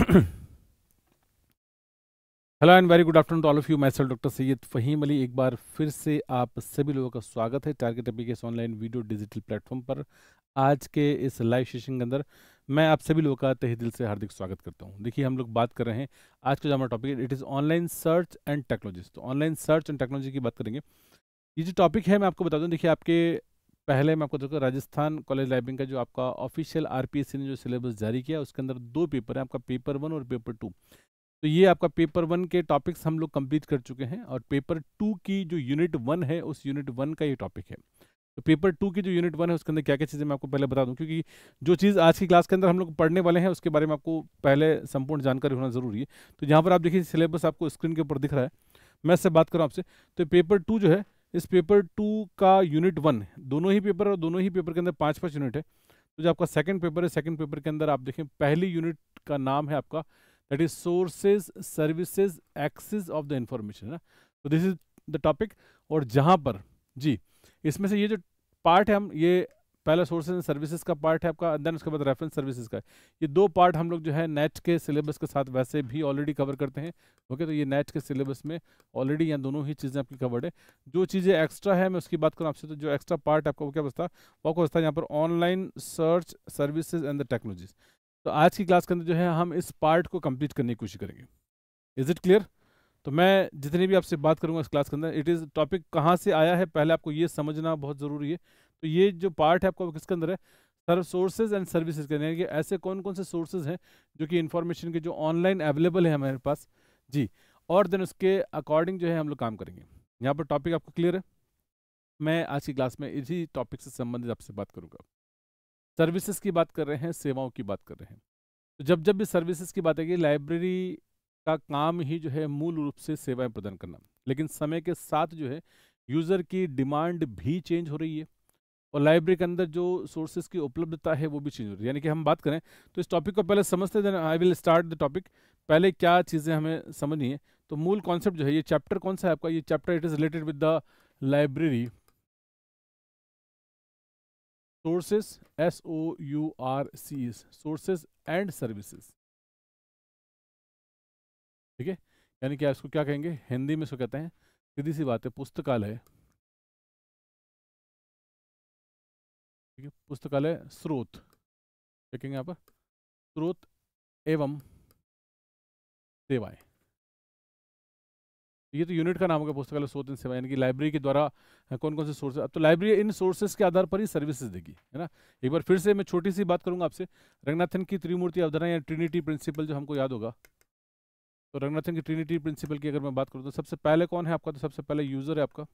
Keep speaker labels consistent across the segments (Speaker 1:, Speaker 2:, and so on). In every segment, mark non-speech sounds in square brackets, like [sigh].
Speaker 1: hello and very good afternoon to all of you myself doctor Syed Faheem Ali एक बार फिर से आप सभी लोगों का स्वागत है टारगेट के ऑनलाइन वीडियो डिजिटल प्लेटफॉर्म पर आज के इस लाइव सेशन के अंदर मैं आप सभी लोगों का तहे दिल से हार्दिक स्वागत करता हूं देखिए हम लोग बात कर रहे हैं आज का जो हमारा टॉपिक है it is online search and technology तो ऑनलाइन सर्च एंड टेक्नोलॉजी की बात करेंगे ये जो टॉपिक है मैं आपको बता दूँ देखिए आपके पहले मैं आपको देखो राजस्थान कॉलेज लाइब्रेरी का जो आपका ऑफिशियल आरपीएससी ने जो सिलेबस जारी किया उसके अंदर दो पेपर हैं आपका पेपर वन और पेपर टू तो ये आपका पेपर वन के टॉपिक्स हम लोग कंप्लीट कर चुके हैं और पेपर टू की जो यूनिट वन है उस यूनिट वन का ये टॉपिक है तो पेपर टू की जो यूनिट वन है उसके अंदर क्या क्या चीज़ें मैं आपको पहले बता दूं क्योंकि जो चीज़ आज की क्लास के अंदर हम लोग पढ़ने वाले हैं उसके बारे में आपको पहले संपूर्ण जानकारी होना जरूरी है तो यहाँ पर आप देखिए सिलेबस आपको स्क्रीन के ऊपर दिख रहा है मैं इससे बात करूँ आपसे तो पेपर टू जो है इस पेपर टू का यूनिट वन दोनों ही पेपर और दोनों ही पेपर के अंदर पाँच पाँच यूनिट है तो जो आपका सेकंड पेपर है सेकंड पेपर के अंदर आप देखें पहली यूनिट का नाम है आपका that is sources services access of the information है ना तो दिस इज द टॉपिक और जहाँ पर जी इसमें से ये जो पार्ट है हम ये पहला सोर्स एंड सर्विसेज का पार्ट है आपका देन उसके बाद रेफरेंस सर्विसेज का ये दो पार्ट हम लोग जो है नेट के सिलेबस के साथ वैसे भी ऑलरेडी कवर करते हैं ओके तो ये नेट के सिलेबस में ऑलरेडी यहाँ दोनों ही चीज़ें आपकी कवर्ड है जो चीज़ें एक्स्ट्रा है मैं उसकी बात करूँ आपसे तो जो एक्स्ट्रा पार्ट आपका वो क्या बचता वो आपको बचता है यहाँ पर online search services and the technologies तो आज की क्लास के अंदर जो है हम इस पार्ट को कंप्लीट करने की कोशिश करेंगे इज़ इट क्लियर तो मैं जितनी भी आपसे बात करूँगा इस क्लास के अंदर इट इज़ टॉपिक कहाँ से आया है पहले आपको ये समझना बहुत ज़रूरी है तो ये जो पार्ट है आपका किसके अंदर है सर सोर्सेज एंड सर्विसेज के यानी कि ऐसे कौन कौन से सोर्सेज हैं जो कि इन्फॉर्मेशन के जो ऑनलाइन अवेलेबल है हमारे पास जी और देन उसके अकॉर्डिंग जो है हम लोग काम करेंगे यहाँ पर टॉपिक आपको क्लियर है मैं आज की क्लास में इसी टॉपिक से संबंधित आपसे बात करूँगा सर्विसेज की बात कर रहे हैं सेवाओं की बात कर रहे हैं तो जब जब भी सर्विसेज की बात आएगी लाइब्रेरी का काम ही जो है मूल रूप से सेवाएं प्रदान करना लेकिन समय के साथ जो है यूज़र की डिमांड भी चेंज हो रही है और लाइब्रेरी के अंदर जो सोर्सेज की उपलब्धता है वो भी चीज़ हो रही है यानी कि हम बात करें तो इस टॉपिक को पहले समझते हैं I will start the topic पहले क्या चीज़ें हमें समझनी है तो मूल कॉन्सेप्ट जो है ये चैप्टर कौन सा है आपका ये chapter it is related with the library sources S O U R C sources and services ठीक है यानी कि इसको क्या कहेंगे हिंदी में इसको कहते हैं सीधी सी बात है पुस्तकालय ठीक है पुस्तकालय स्रोत देखेंगे यहाँ पर स्रोत एवं सेवाएं ये तो यूनिट का नाम होगा पुस्तकालय स्रोत एवं सेवाएं यानी कि लाइब्रेरी के द्वारा हाँ, कौन कौन से सोर्सेज अब तो लाइब्रेरी इन सोर्सेज के आधार पर ही सर्विसेज देगी है ना एक बार फिर से मैं छोटी सी बात करूंगा आपसे रंगनाथन की त्रिमूर्ति अवधारणा या ट्रिनिटी प्रिंसिपल जो हमको याद होगा तो रंगनाथन की ट्रिनिटी प्रिंसिपल की अगर मैं बात करूँ तो सबसे पहले कौन है आपका तो सबसे पहले यूज़र है आपका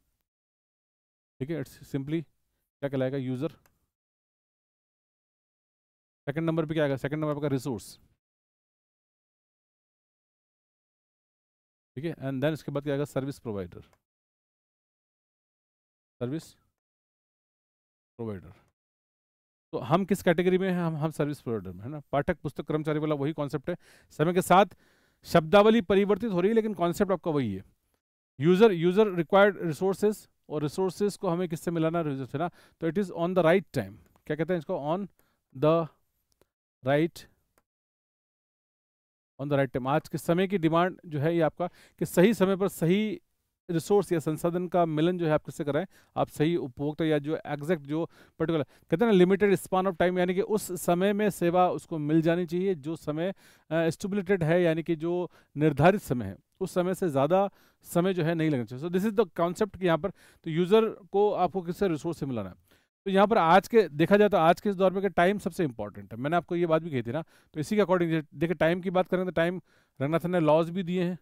Speaker 1: ठीक है इट्स सिंपली क्या कहलाएगा यूज़र सेकंड नंबर पे क्या आएगा सेकंड नंबर आपका रिसोर्स ठीक है एंड देन इसके बाद क्या आएगा सर्विस प्रोवाइडर सर्विस प्रोवाइडर तो हम किस कैटेगरी में हैं हम हम सर्विस प्रोवाइडर में है ना पाठक पुस्तक कर्मचारी वाला वही कॉन्सेप्ट है समय के साथ शब्दावली परिवर्तित हो रही है लेकिन कॉन्सेप्ट आपका वही है यूजर यूजर रिक्वायर्ड रिसोर्सेज और रिसोर्सेज को हमें किससे मिलाना है ना तो it is on the right time क्या कहते हैं इसको on the right on the right time आज के समय की डिमांड जो है ये आपका कि सही समय पर सही रिसोर्स या संसाधन का मिलन जो है आप किससे कराएं आप सही उपभोक्ता या जो एग्जैक्ट जो पर्टिकुलर कहते हैं ना लिमिटेड स्पान ऑफ टाइम यानी कि उस समय में सेवा उसको मिल जानी चाहिए जो समय स्टूबलेटेड है यानी कि जो निर्धारित समय है उस समय से ज़्यादा समय जो है नहीं लगना चाहिए so this is the concept यहाँ पर तो यूज़र को आपको किससे रिसोर्स से मिलाना है तो यहाँ पर आज के देखा जाए तो आज के इस दौर में टाइम सबसे इंपॉर्टेंट है मैंने आपको ये बात भी कही थी ना तो इसी के अकॉर्डिंग देखिए टाइम की बात करें तो टाइम रंगनाथन ने लॉज भी दिए हैं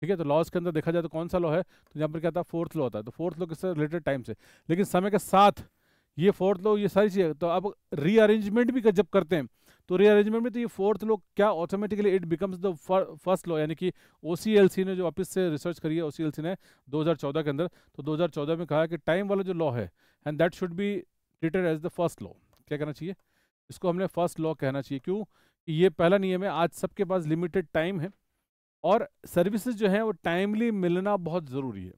Speaker 1: ठीक है तो लॉज के अंदर देखा जाए तो कौन सा लॉ है तो यहाँ पर क्या था फोर्थ लॉ होता है तो फोर्थ लॉ किससे रिलेटेड टाइम से लेकिन समय के साथ ये फोर्थ लॉ ये सारी चीज़ें तो अब रीअरेंजमेंट भी जब करते हैं तो रीअरेंजमेंट में तो ये फोर्थ लॉ क्या automatically it becomes the first law यानी कि ओ ने जो वापस से रिसर्च करी है ओ ने 2014 के अंदर तो 2014 में कहा कि टाइम वाला जो लॉ है and that should be treated as the first law क्या कहना चाहिए इसको हमने फर्स्ट लॉ कहना चाहिए क्यों ये पहला नियम है आज सबके पास लिमिटेड टाइम है और सर्विसेज जो है वो टाइमली मिलना बहुत ज़रूरी है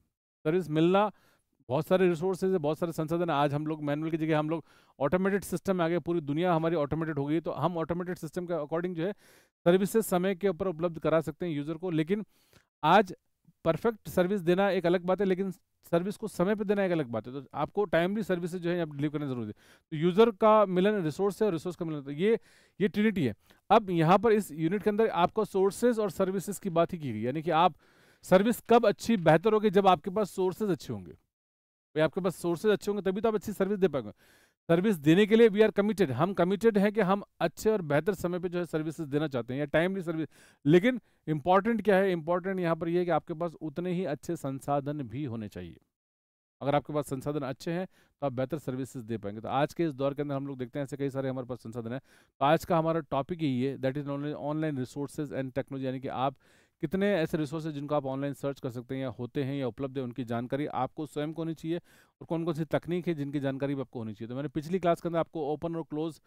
Speaker 1: सर्विस मिलना बहुत सारे रिसोर्सेज है बहुत सारे संसाधन आज हम लोग मैनुअल की जगह हम लोग ऑटोमेटेड सिस्टम में आ गए पूरी दुनिया हमारी ऑटोमेटेड हो गई तो हम ऑटोमेटेड सिस्टम के अकॉर्डिंग जो है सर्विसेज समय के ऊपर उपलब्ध करा सकते हैं यूज़र को लेकिन आज परफेक्ट सर्विस देना एक अलग बात है लेकिन सर्विस को समय पर देना एक अलग बात है तो आपको टाइमली सर्विस जो है आप डिलीवर करना जरूरी है तो यूज़र का मिलन रिसोर्स है और रिसोर्स का मिलन ये ये ट्रिनिटी है अब यहाँ पर इस यूनिट के अंदर आपका सोर्सेज और सर्विसेज की बात ही की गई यानी कि आप सर्विस कब अच्छी बेहतर होगी जब आपके पास सोर्सेज अच्छे होंगे भाई आपके पास सोर्सेज अच्छे होंगे तभी तो आप अच्छी सर्विस दे पाएंगे सर्विस देने के लिए वी आर कमिटेड हम कमिटेड हैं कि हम अच्छे और बेहतर समय पे जो है सर्विसेज देना चाहते हैं या टाइमली सर्विस लेकिन इंपॉर्टेंट क्या है इंपॉर्टेंट यहाँ पर यह है कि आपके पास उतने ही अच्छे संसाधन भी होने चाहिए अगर आपके पास संसाधन अच्छे हैं तो आप बेहतर सर्विसेज दे पाएंगे तो आज के इस दौर के अंदर हम लोग देखते हैं ऐसे कई सारे हमारे पास संसाधन है तो आज का हमारा टॉपिक यही है that is online resources and technology यानी कि आप कितने ऐसे रिसोर्स हैं जिनको आप ऑनलाइन सर्च कर सकते हैं या होते हैं या उपलब्ध है उनकी जानकारी आपको स्वयं को होनी चाहिए और कौन कौन सी तकनीक है जिनकी जानकारी भी आपको होनी चाहिए तो मैंने पिछली क्लास के अंदर आपको ओपन और क्लोज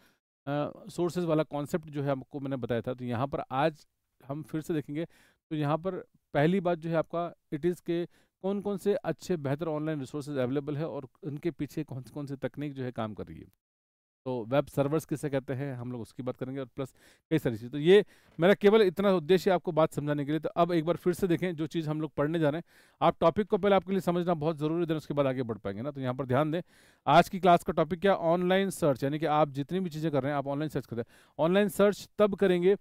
Speaker 1: सोर्सेज वाला कॉन्सेप्ट जो है आपको मैंने बताया था तो यहाँ पर आज हम फिर से देखेंगे तो यहाँ पर पहली बात जो है आपका इट इज़ के कौन कौन से अच्छे बेहतर ऑनलाइन रिसोर्सेज अवेलेबल है और उनके पीछे कौन कौन सी तकनीक जो है काम कर रही है तो वेब सर्वर्स किसे कहते हैं हम लोग उसकी बात करेंगे और प्लस कई सारी चीज़ें तो ये मेरा केवल इतना उद्देश्य आपको बात समझाने के लिए तो अब एक बार फिर से देखें जो चीज़ हम लोग पढ़ने जा रहे हैं आप टॉपिक को पहले आपके लिए समझना बहुत ज़रूरी है उसके बाद आगे बढ़ पाएंगे ना तो यहाँ पर ध्यान दें आज की क्लास का टॉपिक क्या ऑनलाइन सर्च यानी कि आप जितनी भी चीज़ें कर रहे हैं आप ऑनलाइन सर्च कर रहे हैं ऑनलाइन सर्च तब करेंगे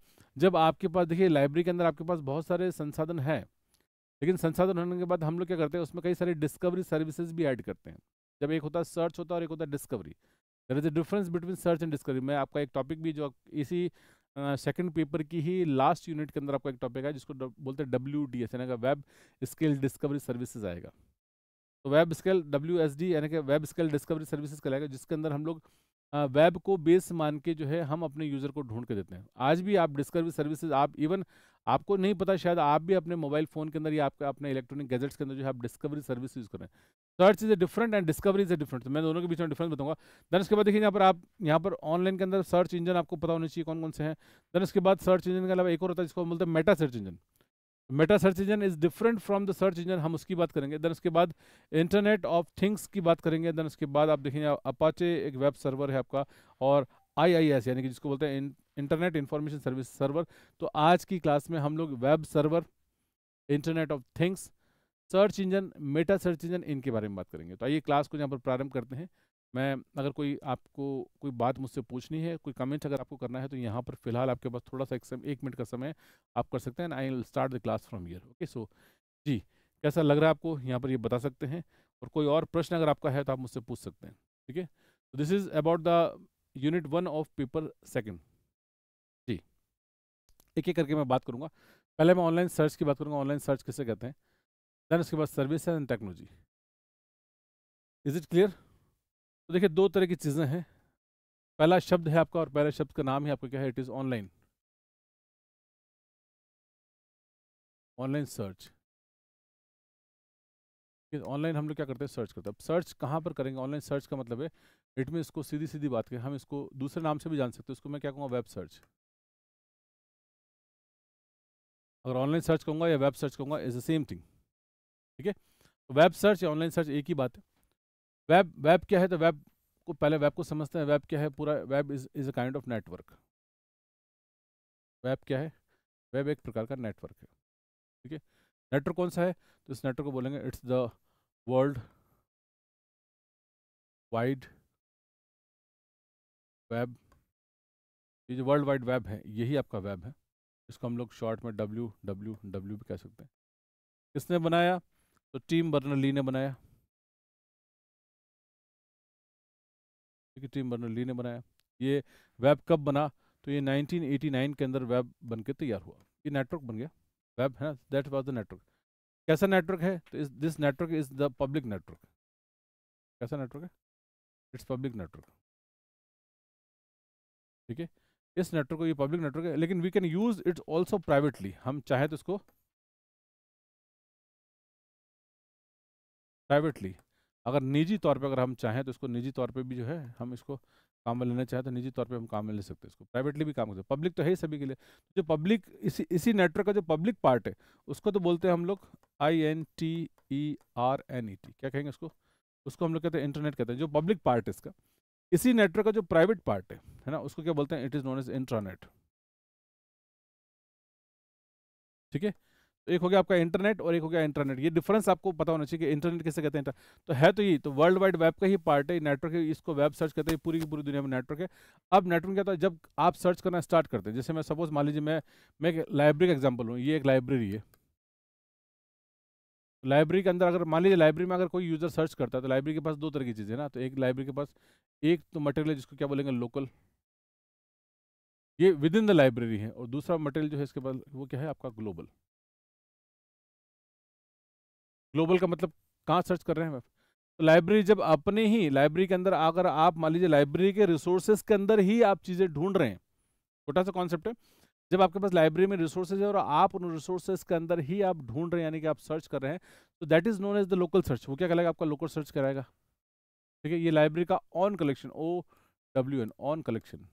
Speaker 1: जब आपके पास देखिए लाइब्रेरी के अंदर आपके पास बहुत सारे संसाधन हैं लेकिन संसाधन होने के बाद हम लोग क्या करते हैं उसमें कई सारी डिस्कवरी सर्विसेज भी ऐड करते हैं जब एक होता है सर्च होता है और एक होता है discovery there is a difference between search and discovery मैं आपका एक टॉपिक भी जो इसी सेकंड uh, पेपर की ही लास्ट यूनिट के अंदर आपका एक टॉपिक है जिसको बोलते हैं डब्ल्यू डी एस यानी कि वेब स्केल डिस्कवरी सर्विसेज आएगा तो web scale W S D यानी कि वेब स्केल डिस्कवरी सर्विसेज कहलाएगा जिसके अंदर हम लोग वेब uh, को बेस मान के जो है हम अपने यूज़र को ढूंढ के देते हैं आज भी आप डिस्कवरी सर्विसेज आप इवन आपको नहीं पता शायद आप भी अपने मोबाइल फ़ोन के अंदर या आपके अपने इलेक्ट्रॉनिक गैजेट्स के अंदर जो है आप डिस्कवरी सर्विस यूज़ कर रहे हैं search is a different and discovery is a different तो मैं दोनों के बीच में डिफरेंस बताऊंगा दैन उसके बाद देखिए यहाँ पर आप यहाँ पर ऑनलाइन के अंदर सर्च इंजन आपको पता होना चाहिए कौन कौन से हैं दैन उसके बाद सर्च इंजन के अलावा एक और होता है जिसको बोलते हैं meta search engine meta search engine is different from the search engine हम उसकी बात करेंगे दैन उसके बाद इंटरनेट ऑफ थिंग्स की बात करेंगे दैन उसके बाद आप देखेंगे अपाचे एक वेब सर्वर है आपका और आई आई एस यानी कि जिसको बोलते हैं इंटरनेट इंफॉर्मेशन सर्विस सर्वर तो आज की क्लास में हम लोग web server internet of things search engine meta search engine इनके बारे में बात करेंगे तो आइए क्लास को यहाँ पर प्रारंभ करते हैं मैं अगर कोई आपको कोई बात मुझसे पूछनी है कोई कमेंट अगर आपको करना है तो यहाँ पर फिलहाल आपके पास थोड़ा सा एक, समय एक मिनट का समय आप कर सकते हैं I start the class from here okay so जी कैसा लग रहा है आपको यहाँ पर ये बता सकते हैं और कोई और प्रश्न अगर आपका है तो आप मुझसे पूछ सकते हैं ठीक है this is about the unit one of paper second एक एक करके मैं बात करूँगा पहले मैं ऑनलाइन सर्च की बात करूँगा ऑनलाइन सर्च कैसे कहते हैं देन उसके बाद service and technology is it clear तो देखिए दो तरह की चीज़ें हैं पहला शब्द है आपका और पहला शब्द का नाम है आपका क्या है it is online online search online हम लोग क्या करते हैं सर्च करते हैं अब सर्च कहाँ पर करेंगे ऑनलाइन सर्च का मतलब है इट में इसको सीधी सीधी बात करें हम इसको दूसरे नाम से भी जान सकते हैं उसको मैं क्या कहूँगा वेब सर्च अगर ऑनलाइन सर्च करूँगा या वेब सर्च करूँगा इज द सेम थिंग ठीक है तो वेब सर्च या ऑनलाइन सर्च एक ही बात है वेब वेब क्या है तो वेब को पहले वेब को समझते हैं वेब क्या है पूरा web is is a kind of network web क्या है वेब एक प्रकार का नेटवर्क है ठीक है नेटवर्क कौन सा है तो इस नेटवर्क को बोलेंगे it's the world wide web ये जो वर्ल्ड वाइड वेब है यही आपका वेब है इसको हम लोग शॉर्ट में डब्ल्यू डब्ल्यू डब्ल्यू भी कह सकते हैं किसने बनाया तो टीम बर्नर ली ने बनाया ठीक है टीम बर्नर ली ने बनाया ये वेब कब बना तो ये 1989 के अंदर वेब बन के तैयार हुआ ये नेटवर्क बन गया वेब है दैट वॉज द नेटवर्क कैसा नेटवर्क है तो इस this network is the public network कैसा नेटवर्क है इट्स पब्लिक नेटवर्क ठीक है इस नेटवर्क को ये पब्लिक नेटवर्क है लेकिन we can use it also privately हम चाहे तो इसको प्राइवेटली अगर निजी तौर पे अगर हम चाहें तो इसको निजी तौर पे भी जो है हम इसको काम में लेना चाहें तो निजी तौर पे हम काम में ले सकते हैं इसको प्राइवेटली भी काम कर सकते पब्लिक तो है ही सभी के लिए तो जो पब्लिक इसी इसी नेटवर्क का जो पब्लिक पार्ट है उसको तो बोलते हैं हम लोग I N T E R N E T क्या कहेंगे उसको उसको हम लोग कहते हैं इंटरनेट कहते हैं जो पब्लिक पार्ट है इसका इसी नेटवर्क का जो प्राइवेट पार्ट है है ना उसको क्या बोलते हैं it is known as intranet ठीक है तो एक हो गया आपका इंटरनेट और एक हो गया इंटरनेट ये डिफरेंस आपको पता होना चाहिए कि इंटरनेट कैसे कहते हैं तो है तो ये तो वर्ल्ड वाइड वेब का ही पार्ट है नेटवर्क है इसको वेब सर्च कहते हैं पूरी की पूरी दुनिया में नेटवर्क है अब नेटवर्क क्या होता है जब आप सर्च करना स्टार्ट करते हैं जैसे मैं सपोज मान लीजिए मैं मैं एक लाइब्रेरी का एग्जाम्पल हूँ ये एक लाइब्रेरी है लाइब्रेरी के अंदर अगर मान लीजिए लाइब्रेरी में अगर कोई यूज़र सर्च करता है तो लाइब्रेरी के पास दो तरह की चीज़ें ना तो एक लाइब्रेरी के पास एक तो मटेरियल है जिसको क्या बोलेंगे लोकल ये विद इन द लाइब्रेरी है और दूसरा मटेरियल जो है इसके पास वो क्या है आपका ग्लोबल ग्लोबल का मतलब कहाँ सर्च कर रहे हैं तो लाइब्रेरी जब अपने ही लाइब्रेरी के अंदर अगर आप मान लीजिए लाइब्रेरी के रिसोर्सेज के अंदर ही आप चीज़ें ढूंढ रहे हैं छोटा सा कॉन्सेप्ट है जब आपके पास लाइब्रेरी में रिसोर्सेज है और आप उन रिसोर्सेज के अंदर ही आप ढूंढ रहे हैं यानी कि आप सर्च कर रहे हैं तो that is known as the local search वो क्या कहेगा आपका लोकल सर्च कराएगा ठीक है ये लाइब्रेरी का own collection O W N own collection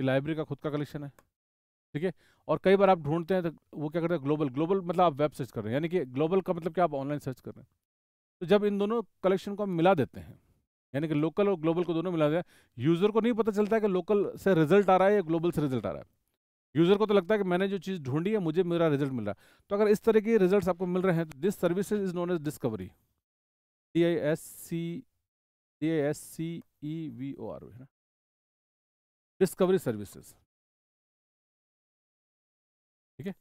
Speaker 1: ये लाइब्रेरी का खुद का कलेक्शन है ठीक है और कई बार आप ढूंढते हैं तो वो क्या करते हैं ग्लोबल ग्लोबल मतलब आप वेब सर्च कर रहे हैं यानी कि ग्लोबल का मतलब क्या आप ऑनलाइन सर्च कर रहे हैं तो जब इन दोनों कलेक्शन को हम मिला देते हैं यानी कि लोकल और ग्लोबल को दोनों मिला दिया यूज़र को नहीं पता चलता है कि लोकल से रिजल्ट आ रहा है या ग्लोबल से रिजल्ट आ रहा है यूज़र को तो लगता है कि मैंने जो चीज़ ढूंढी है मुझे मेरा रिजल्ट मिल रहा है तो अगर इस तरह के रिजल्ट आपको मिल रहे हैं तो this service is known as discovery D I S C D I S C E V O R है ना डिस्कवरी सर्विसेज ठीक है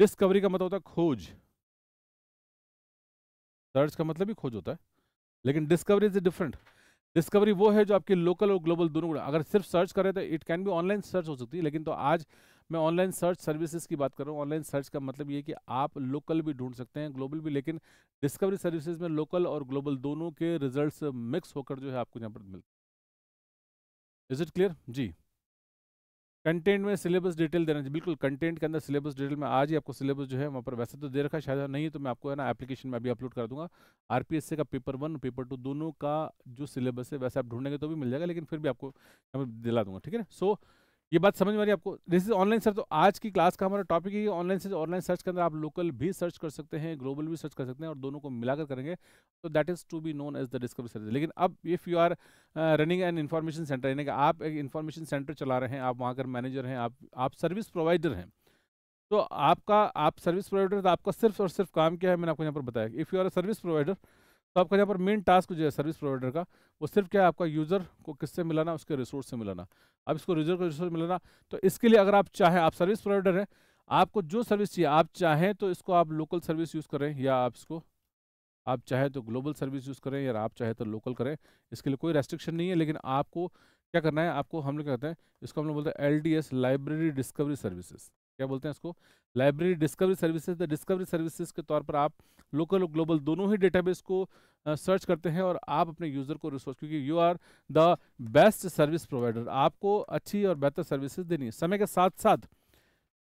Speaker 1: डिस्कवरी का मतलब होता है खोज सर्च का मतलब ही खोज होता है लेकिन डिस्कवरी इज डिफरेंट डिस्कवरी वो है जो आपकी लोकल और ग्लोबल दोनों अगर सिर्फ सर्च करें तो इट कैन भी ऑनलाइन सर्च हो सकती है लेकिन तो आज मैं ऑनलाइन सर्च सर्विसेज की बात कर रहा हूँ ऑनलाइन सर्च का मतलब ये कि आप लोकल भी ढूंढ सकते हैं ग्लोबल भी लेकिन डिस्कवरी सर्विसेज में लोकल और ग्लोबल दोनों के रिजल्ट्स मिक्स होकर जो है आपको यहाँ पर मिलते इज इट क्लियर जी कंटेंट में सिलेबस डिटेल देना चाहिए बिल्कुल कंटेंट के अंदर सिलेबस डिटेल में आज ही आपको सिलेबस जो है वहाँ पर वैसे तो दे रखा है शायद नहीं तो मैं आपको है ना एप्लीकेशन में अभी अपलोड कर दूंगा आरपीएससी का पेपर वन पेपर टू दोनों का जो सिलेबस है वैसे आप ढूंढेंगे तो भी मिल जाएगा लेकिन फिर भी आपको दिला दूंगा ठीक है ना सो so, ये बात समझ में आ रही है आपको दिस इज ऑनलाइन सर्च तो आज की क्लास का हमारा टॉपिक है ऑनलाइन सर्च ऑनलाइन सर्च के अंदर आप लोकल भी सर्च कर सकते हैं ग्लोबल भी सर्च कर सकते हैं और दोनों को मिलाकर करेंगे तो that is to be known as the discovery service लेकिन अब if you are running an information centre यानी कि आप एक इन्फॉर्मेशन सेंटर चला रहे हैं आप वहाँ कर मैनेजर हैं आप आप सर्विस प्रोवाइडर हैं तो आपका आप सर्विस प्रोवाइडर तो आपका सिर्फ और सिर्फ काम क्या है मैंने आपको यहाँ पर बताया if you are service provider तो आपका यहाँ पर मेन टास्क जो है सर्विस प्रोवाइडर का वो सिर्फ क्या है आपका यूज़र को किससे मिलाना उसके रिसोर्स से मिलाना अब इसको यूज़र को रिसोर्स मिलाना तो इसके लिए अगर आप चाहें आप सर्विस प्रोवाइडर हैं आपको जो सर्विस चाहिए आप चाहें तो इसको आप लोकल सर्विस यूज़ करें या आप इसको आप चाहे तो ग्लोबल सर्विस यूज़ करें या आप चाहे तो लोकल करें इसके लिए कोई रेस्ट्रिक्शन नहीं है लेकिन आपको क्या करना है आपको हम लोग कहते हैं इसको हम लोग बोलते हैं एल लाइब्रेरी डिस्कवरी सर्विसेज क्या बोलते हैं इसको library discovery services the discovery services के तौर पर आप लोकल और ग्लोबल दोनों ही डेटाबेस को सर्च करते हैं और आप अपने यूज़र को रिसोर्स क्योंकि you are the best service provider आपको अच्छी और बेहतर सर्विसेज देनी है समय के साथ साथ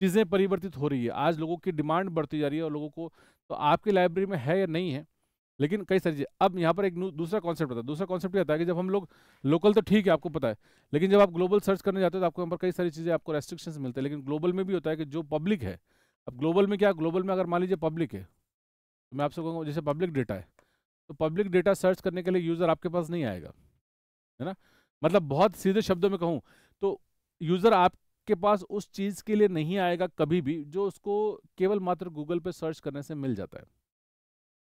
Speaker 1: चीज़ें परिवर्तित हो रही है आज लोगों की डिमांड बढ़ती जा रही है और लोगों को तो आपकी लाइब्रेरी में है या नहीं है लेकिन कई सारी चीज़ें अब यहाँ पर एक दूसरा कॉन्सेप्ट होता है दूसरा कॉन्सेप्ट क्या होता है कि जब हम लोग लोकल तो ठीक है आपको पता है लेकिन जब आप ग्लोबल सर्च करने जाते हो तो आपको यहाँ पर कई सारी चीज़ें आपको रेस्ट्रिक्शंस मिलते हैं लेकिन ग्लोबल में भी होता है कि जो पब्लिक है अब ग्लोबल में क्या ग्लोबल में अगर मान लीजिए पब्लिक है तो मैं आपसे कहूँगा जैसे पब्लिक डेटा है तो पब्लिक डेटा सर्च करने के लिए यूज़र आपके पास नहीं आएगा है ना मतलब बहुत सीधे शब्दों में कहूँ तो यूज़र आपके पास उस चीज़ के लिए नहीं आएगा कभी भी जो उसको केवल मात्र गूगल पे सर्च करने से मिल जाता है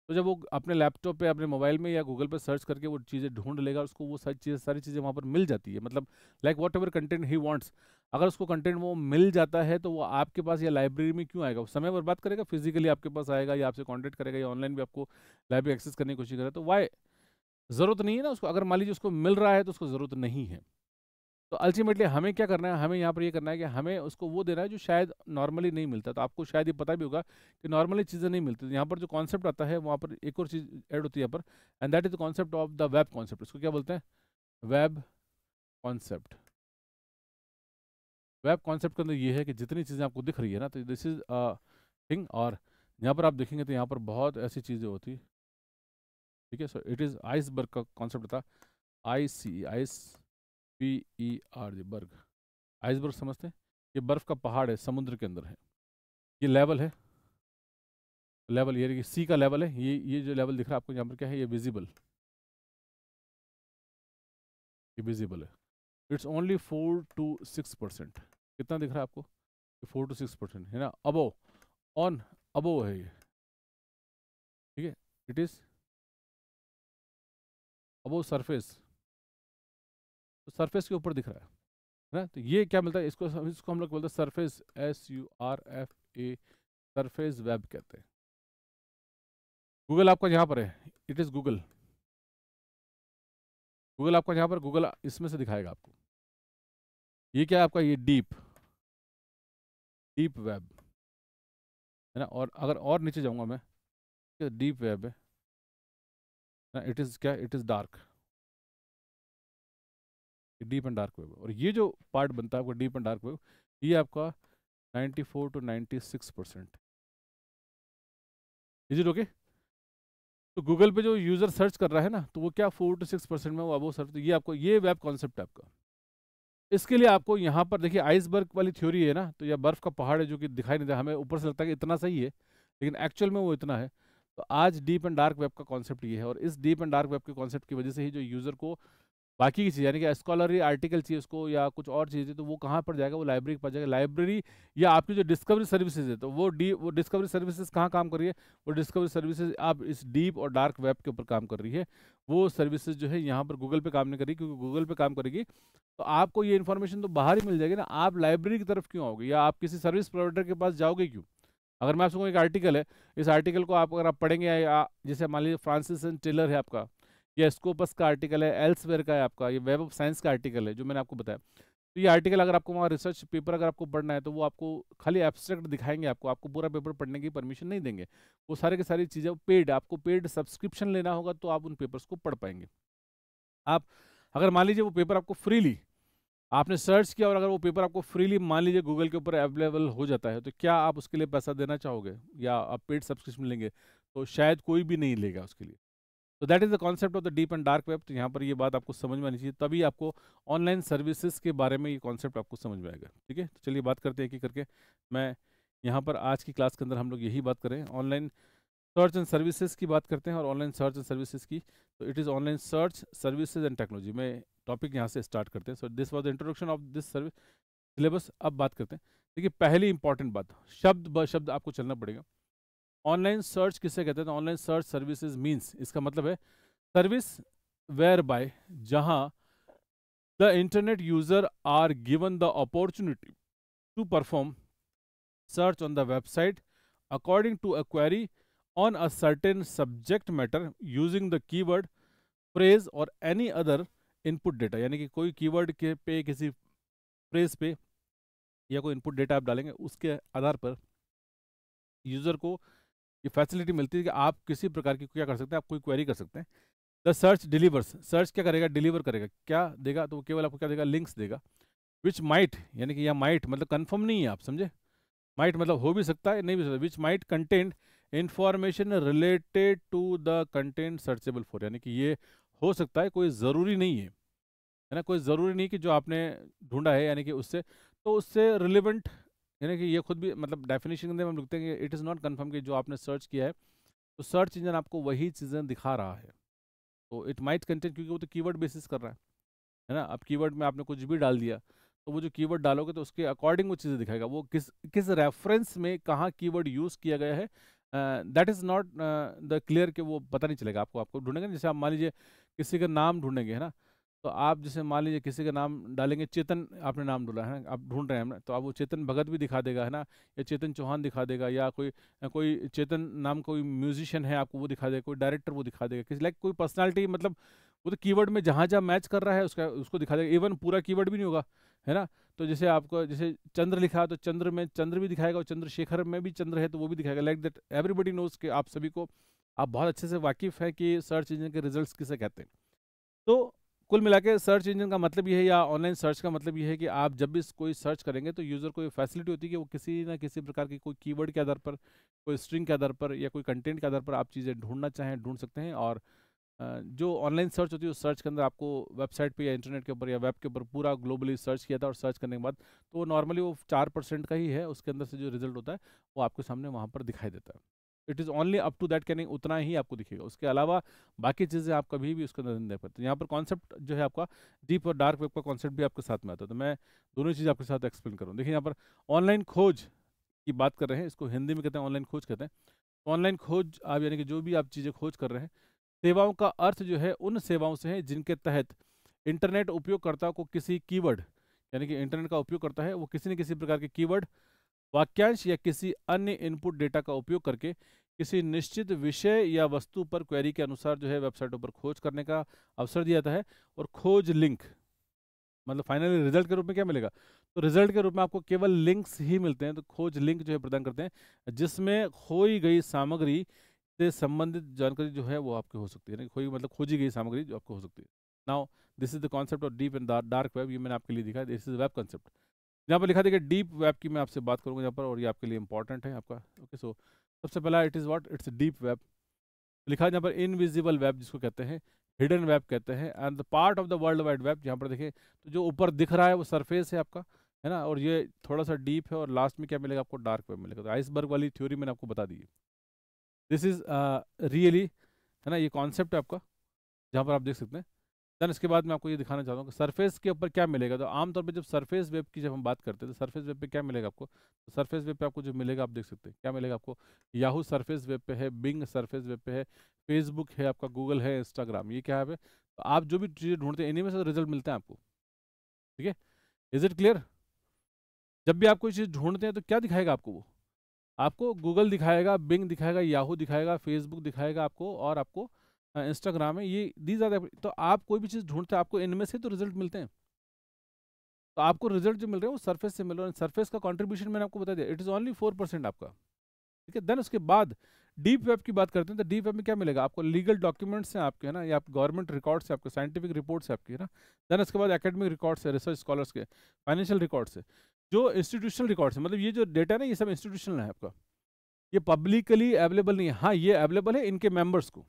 Speaker 1: तो जब वो अपने लैपटॉप पे अपने मोबाइल में या गूगल पे सर्च करके वो चीज़ें ढूंढ लेगा उसको वो सारी चीज़ें सारी चीज़ें वहाँ पर मिल जाती है मतलब like whatever content he wants अगर उसको कंटेंट वो मिल जाता है तो वो आपके पास या लाइब्रेरी में क्यों आएगा समय पर बात करेगा फिजिकली आपके पास आएगा या आपसे कॉन्टैक्ट करेगा या ऑनलाइन भी आपको लाइब्रेरी एक्सेस करने की कोशिश करेगा तो वाई ज़रूरत नहीं है ना उसको अगर मान लीजिए उसको मिल रहा है तो उसको ज़रूरत नहीं है तो अल्टीमेटली हमें क्या करना है हमें यहाँ पर ये करना है कि हमें उसको वो देना है जो शायद नॉर्मली नहीं मिलता तो आपको शायद ये पता भी होगा कि नॉर्मली चीज़ें नहीं मिलती तो यहाँ पर जो कॉन्सेप्ट आता है वहाँ पर एक और चीज़ ऐड होती है यहाँ पर and that is the concept of the web concept इसको क्या बोलते हैं वेब कॉन्सेप्ट वेब कॉन्सेप्ट के अंदर ये है कि जितनी चीज़ें आपको दिख रही है ना तो दिस इज़ अ थिंग और यहाँ पर आप देखेंगे तो यहाँ पर बहुत ऐसी चीज़ें होती ठीक है सो इट इज़ आइसबर्ग का कॉन्सेप्ट था I C ice P E R G berg iceberg समझते हैं ये बर्फ़ का पहाड़ है समुद्र के अंदर है ये लेवल है लेवल ये सी का लेवल है ये ये जो लेवल दिख रहा है आपको यहाँ पर क्या है ये विजिबल ये विजिबल है it's only four to six percent कितना दिख रहा है आपको फोर टू सिक्स परसेंट है ना अबो ऑन अबो है ये ठीक है इट इज़ अबो सरफेस तो सरफेस के ऊपर दिख रहा है ना तो ये क्या मिलता है इसको इसको हम लोग बोलते हैं surface S U R F A surface web कहते हैं गूगल आपका यहाँ पर है इट इज़ गूगल गूगल आपका यहाँ पर गूगल इसमें से दिखाएगा आपको ये क्या है आपका ये डीप डीप वेब है ना और अगर और नीचे जाऊँगा मैं डीप वेब है ना इट इज़ क्या it is dark deep and dark web और ये जो पार्ट बनता है आपका डीप एंड डार्क वेब ये आपका 94 to 96 percent is it okay तो गूगल पे जो यूज़र सर्च कर रहा है ना तो वो क्या फोर टू सिक्स परसेंट में वो अब सर्च तो ये आपको ये वेब कॉन्सेप्ट है आपका इसके लिए आपको यहाँ पर देखिए आइसबर्ग वाली थ्योरी है ना तो यह बर्फ़ का पहाड़ है जो कि दिखाई नहीं देता हमें ऊपर से लगता है कि इतना सही है लेकिन एक्चुअल में वो इतना है तो आज डीप एंड डार्क वेब का कॉन्सेप्ट ये है और इस डीप एंड डार्क वेब के कॉन्सेप्ट की वजह से ही जो यूज़र को बाकी की चीज़ यानी कि स्कॉलरी आर्टिकल चाहिए उसको या कुछ और चीज़ें तो वो कहाँ पर जाएगा वो लाइब्रेरी पर जाएगा लाइब्रेरी या आपकी जो डिस्कवरी सर्विसेज है तो वो डी वो डिस्कवरी सर्विसेज कहाँ काम कर रही है वो डिस्कवरी सर्विसेज आप इस डीप और डार्क वेब के ऊपर काम कर रही है वो सर्विसेज जो है यहाँ पर गूगल पर काम नहीं करेगी क्योंकि गूगल पर काम करेगी तो आपको ये इन्फॉर्मेशन तो बाहर ही मिल जाएगी ना आप लाइब्रेरी की तरफ क्यों आओगे या आप किसी सर्विस प्रोवाइडर के पास जाओगे क्यों अगर मैं आपसे एक आर्टिकल है इस आर्टिकल को आप अगर आप पढ़ेंगे या जैसे मान लीजिए फ्रांसिस एंड टेलर है आपका या स्कोपस का आर्टिकल है एल्सवेयर का है आपका ये वेब ऑफ साइंस का आर्टिकल है जो मैंने आपको बताया तो ये आर्टिकल अगर आपको वहाँ रिसर्च पेपर अगर आपको पढ़ना है तो वो आपको खाली एब्स्ट्रैक्ट दिखाएंगे आपको आपको पूरा पेपर पढ़ने की परमिशन नहीं देंगे वो सारे के सारी चीज़ें पेड आपको पेड सब्सक्रिप्शन लेना होगा तो आप उन पेपर्स को पढ़ पाएंगे आप अगर मान लीजिए वो पेपर आपको फ्रीली आपने सर्च किया और अगर वो पेपर आपको फ्रीली मान लीजिए गूगल के ऊपर अवेलेबल हो जाता है तो क्या आप उसके लिए पैसा देना चाहोगे या आप पेड सब्सक्रिप्शन लेंगे तो शायद कोई भी नहीं लेगा उसके लिए तो that is the concept of the deep and dark web तो यहाँ पर ये बात आपको समझ में आनी चाहिए तभी आपको ऑनलाइन सर्विसेज के बारे में ये कॉन्सेप्ट आपको समझ में आएगा ठीक है तो चलिए बात करते हैं एक एक करके मैं यहाँ पर आज की क्लास के अंदर हम लोग यही बात करें ऑनलाइन सर्च एंड सर्विसेज की बात करते हैं और ऑनलाइन सर्च एंड सर्विसेज की तो it is online search services and technology में टॉपिक यहाँ से स्टार्ट करते हैं so this was the introduction of this service syllabus अब बात करते हैं देखिए पहली इंपॉर्टेंट बात शब्द ब शब्द आपको चलना पड़ेगा ऑनलाइन सर्च किसे कहते हैं तो ऑनलाइन सर्च सर्विसेज मीन्स इसका मतलब है सर्विस वेयर बाय जहां the internet user are given the opportunity to perform search on the website according to a query on a certain subject matter using the keyword phrase और any other input data यानी कि कोई keyword के पे किसी phrase पे या कोई इनपुट डेटा आप डालेंगे उसके आधार पर यूजर को ये फैसिलिटी मिलती है कि आप किसी प्रकार की क्या कर सकते हैं आप कोई क्वेरी कर सकते हैं द सर्च डिलीवर्स सर्च क्या करेगा डिलीवर करेगा क्या देगा तो केवल आपको क्या देगा लिंक्स देगा विच माइट यानी कि यह माइट मतलब कन्फर्म नहीं है आप समझे माइट मतलब हो भी सकता है नहीं भी सकता which might content information related to the content searchable for यानी कि ये हो सकता है कोई ज़रूरी नहीं है है ना कोई ज़रूरी नहीं कि जो आपने ढूंढा है यानी कि उससे तो उससे रिलेवेंट यानी कि ये खुद भी मतलब डेफिनेशन के हम लिखते हैं कि इट इज़ नॉट कन्फर्म कि जो आपने सर्च किया है तो सर्च इंजन आपको वही चीज़ें दिखा रहा है तो इट माइट कंटेंट क्योंकि वो तो कीवर्ड बेसिस कर रहा है है ना अब कीवर्ड में आपने कुछ भी डाल दिया तो वो जो कीवर्ड डालोगे तो उसके अकॉर्डिंग वो चीज़ें दिखाएगा वो किस किस रेफरेंस में कहाँ कीवर्ड यूज़ किया गया है that is not the clear कि वो पता नहीं चलेगा आपको आपको ढूंढेंगे जैसे आप मान लीजिए किसी का नाम ढूंढेंगे है ना तो आप जैसे मान लीजिए किसी का नाम डालेंगे चेतन आपने नाम डोला है ना आप ढूंढ रहे हैं हमने तो आप वो चेतन भगत भी दिखा देगा है ना या चेतन चौहान दिखा देगा या कोई कोई चेतन नाम कोई म्यूजिशियन है आपको वो दिखा देगा कोई डायरेक्टर वो दिखा देगा किसी लाइक कोई पर्सनैलिटी मतलब वो तो कीवर्ड में जहाँ जहाँ मैच कर रहा है उसका उसको दिखा देगा इवन पूरा कीवर्ड भी नहीं होगा है ना तो जैसे आपको जैसे चंद्र लिखा तो चंद्र में चंद्र भी दिखाएगा और चंद्रशेखर में भी चंद्र है तो वो भी दिखाएगा लाइक दैट एवरीबडी नोज के आप सभी को आप बहुत अच्छे से वाकिफ़ है कि सर्च इंजन के रिजल्ट किसे कहते हैं तो कुल मिला के सर्च इंजन का मतलब ये है या ऑनलाइन सर्च का मतलब ये है कि आप जब भी कोई सर्च करेंगे तो यूज़र को ये फैसिलिटी होती है कि वो किसी ना किसी प्रकार की कोई कीवर्ड के आधार पर कोई स्ट्रिंग के आधार पर या कोई कंटेंट के आधार पर आप चीज़ें ढूंढना चाहें ढूंढ सकते हैं और जो ऑनलाइन सर्च होती है उस सर्च के अंदर आपको वेबसाइट पे या इंटरनेट के ऊपर या वेब के ऊपर पूरा ग्लोबली सर्च किया था और सर्च करने के बाद तो नॉर्मली वो चार परसेंट का ही है उसके अंदर से जो रिजल्ट होता है वो आपके सामने वहाँ पर दिखाई देता है it is only up to that canning उतना ही आपको दिखेगा उसके अलावा बाकी चीज़ें आप कभी भी उसके अंदर नहीं देख पाते यहाँ पर कॉन्सेप्ट जो है आपका डीप और डार्क वेब का कॉन्सेप्ट भी आपके साथ में आता है तो मैं दोनों चीज़ आपके साथ एक्सप्लेन करूँ देखिए यहाँ पर ऑनलाइन खोज की बात कर रहे हैं इसको हिंदी में कहते हैं ऑनलाइन खोज कहते हैं तो ऑनलाइन खोज आप यानी कि जो भी आप चीज़ें खोज कर रहे हैं सेवाओं का अर्थ जो है उन सेवाओं से है जिनके तहत इंटरनेट उपयोगकर्ता को किसी कीवर्ड यानी कि इंटरनेट का उपयोग करता है वो किसी न किसी प्रकार के कीवर्ड वाक्यांश या किसी अन्य इनपुट डेटा का उपयोग करके किसी निश्चित विषय या वस्तु पर क्वेरी के अनुसार जो है वेबसाइटों पर खोज करने का अवसर दिया जाता है और खोज लिंक मतलब फाइनली रिजल्ट के रूप में क्या मिलेगा तो रिजल्ट के रूप में आपको केवल लिंक्स ही मिलते हैं तो खोज लिंक जो है प्रदान करते हैं जिसमें खोई गई सामग्री से संबंधित जानकारी जो है वो आपकी हो सकती है खोई मतलब खोजी गई सामग्री जो आपको हो सकती है now this is the concept of deep and dark web ये मैंने आपके लिए दिखा दिस इज वेब कॉन्सेप्ट यहाँ पर लिखा देखिए डीप वेब की मैं आपसे बात करूँगा यहाँ पर और ये आपके लिए इंपॉर्टेंट है आपका ओके सो सबसे पहला it is what it's deep web लिखा है यहाँ पर इनविजिबल वेब जिसको कहते हैं हिडन वेब कहते हैं and the part of the world wide web यहाँ पर देखें तो जो ऊपर दिख रहा है वो सरफेस है आपका है ना और ये थोड़ा सा डीप है और लास्ट में क्या मिलेगा आपको डार्क वेब मिलेगा तो आइसबर्ग वाली थ्योरी मैंने आपको बता दी दिस इज़ रियली है ना ये कॉन्सेप्ट है आपका जहाँ पर आप देख सकते हैं देन इसके बाद मैं आपको ये दिखाना चाहता हूँ कि सरफेस के ऊपर क्या मिलेगा तो आमतौर पर जब सरफेस वेब की जब हम बात करते हैं तो सरफेस वेब पे क्या मिलेगा आपको तो सरफेस वेब पे आपको जो मिलेगा आप देख सकते हैं क्या मिलेगा आपको याहू सरफेस वेब पे है बिंग सरफेस वेब पे है फेसबुक है आपका गूगल है इंस्टाग्राम ये क्या है तो आप जो भी चीज़ें ढूंढते हैं इन्हीं में से रिजल्ट तो मिलते हैं आपको ठीक है इज इट क्लियर जब भी आप कोई चीज़ ढूंढते हैं तो क्या दिखाएगा आपको वो आपको गूगल दिखाएगा बिंग दिखाएगा याहू दिखाएगा फेसबुक दिखाएगा आपको और आपको इंस्टाग्राम है ये दी ज़्यादा तो आप कोई भी चीज़ ढूंढते हैं आपको इनमें से तो रिजल्ट मिलते हैं तो आपको रिजल्ट जो मिल रहे हैं वो सरफेस से मिल रहे हैं सरफेस का कॉन्ट्रीब्यूशन मैंने आपको बता दिया it is only four percent आपका ठीक है देन उसके बाद डीप वेब की बात करते हैं तो डीप वेब में क्या मिलेगा आपको लीगल डॉक्यूमेंट्स हैं आपके है ना या आप गवर्नमेंट रिकॉर्ड्स हैं आपके साइंटिफिक रिपोर्ट्स हैं आपके है ना देन उसके बाद एकेडमिक रिकॉर्ड्स है रिसर्च स्कॉलर्स के फाइनेंशियल रिकॉर्ड्स है जो इंस्टीट्यूशनल रिकॉर्ड्स है मतलब ये जो डेटा है ना ये सब इंस्टीट्यूशनल है आपका ये पब्लिकली अवेलेबल नहीं है हाँ ये अवेलेबल है इनके मेम्बर्स को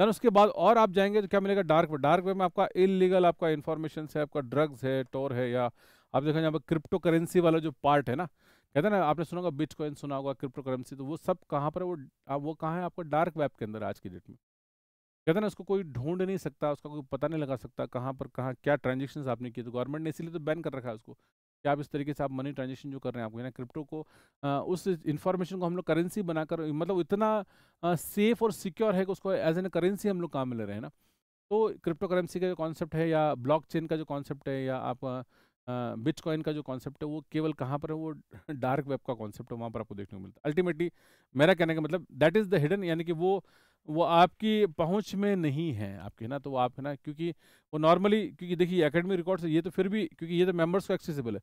Speaker 1: देन उसके बाद और आप जाएंगे तो क्या मिलेगा डार्क वेब डार्क वेब में आपका इलीगल आपका इन्फॉर्मेशन है आपका ड्रग्स है टोर है या आप देखें यहाँ पर क्रिप्टो करेंसी वाला जो पार्ट है ना कहते हैं ना आपने सुना होगा बिच कॉइन सुना होगा क्रिप्टो करेंसी तो वो सब कहाँ पर है वो आप वो कहाँ है आपका डार्क वेब के अंदर आज की डेट में कहते हैं ना उसको कोई ढूंढ नहीं सकता उसका कोई पता नहीं लगा सकता कहाँ पर कहाँ क्या ट्रांजेक्शन आपने किए तो गवर्नमेंट ने इसीलिए तो बैन कर रखा है उसको कि आप इस तरीके से आप मनी ट्रांजेक्शन जो कर रहे हैं आपको ना क्रिप्टो को आ, उस इन्फॉर्मेशन को हम लोग करेंसी बनाकर मतलब इतना सेफ और सिक्योर है कि उसको एज एन करेंसी हम लोग काम में ले रहे हैं ना तो क्रिप्टो करेंसी का जो कॉन्सेप्ट है या ब्लॉकचेन का जो कॉन्सेप्ट है या आप बिच कॉइन का जो कॉन्सेप्ट है वो केवल कहाँ पर है वो डार्क वेब का कॉन्सेप्ट है वहाँ पर आपको देखने को मिलता है अल्टीमेटली मेरा कहने का मतलब दैट इज़ द हिडन यानी कि वो वो आपकी पहुंच में नहीं है आपके ना तो वो आप है ना क्योंकि वो नॉर्मली क्योंकि देखिए एकेडमिक रिकॉर्ड्स ये तो फिर भी क्योंकि ये तो मेंबर्स को एक्सेसिबल है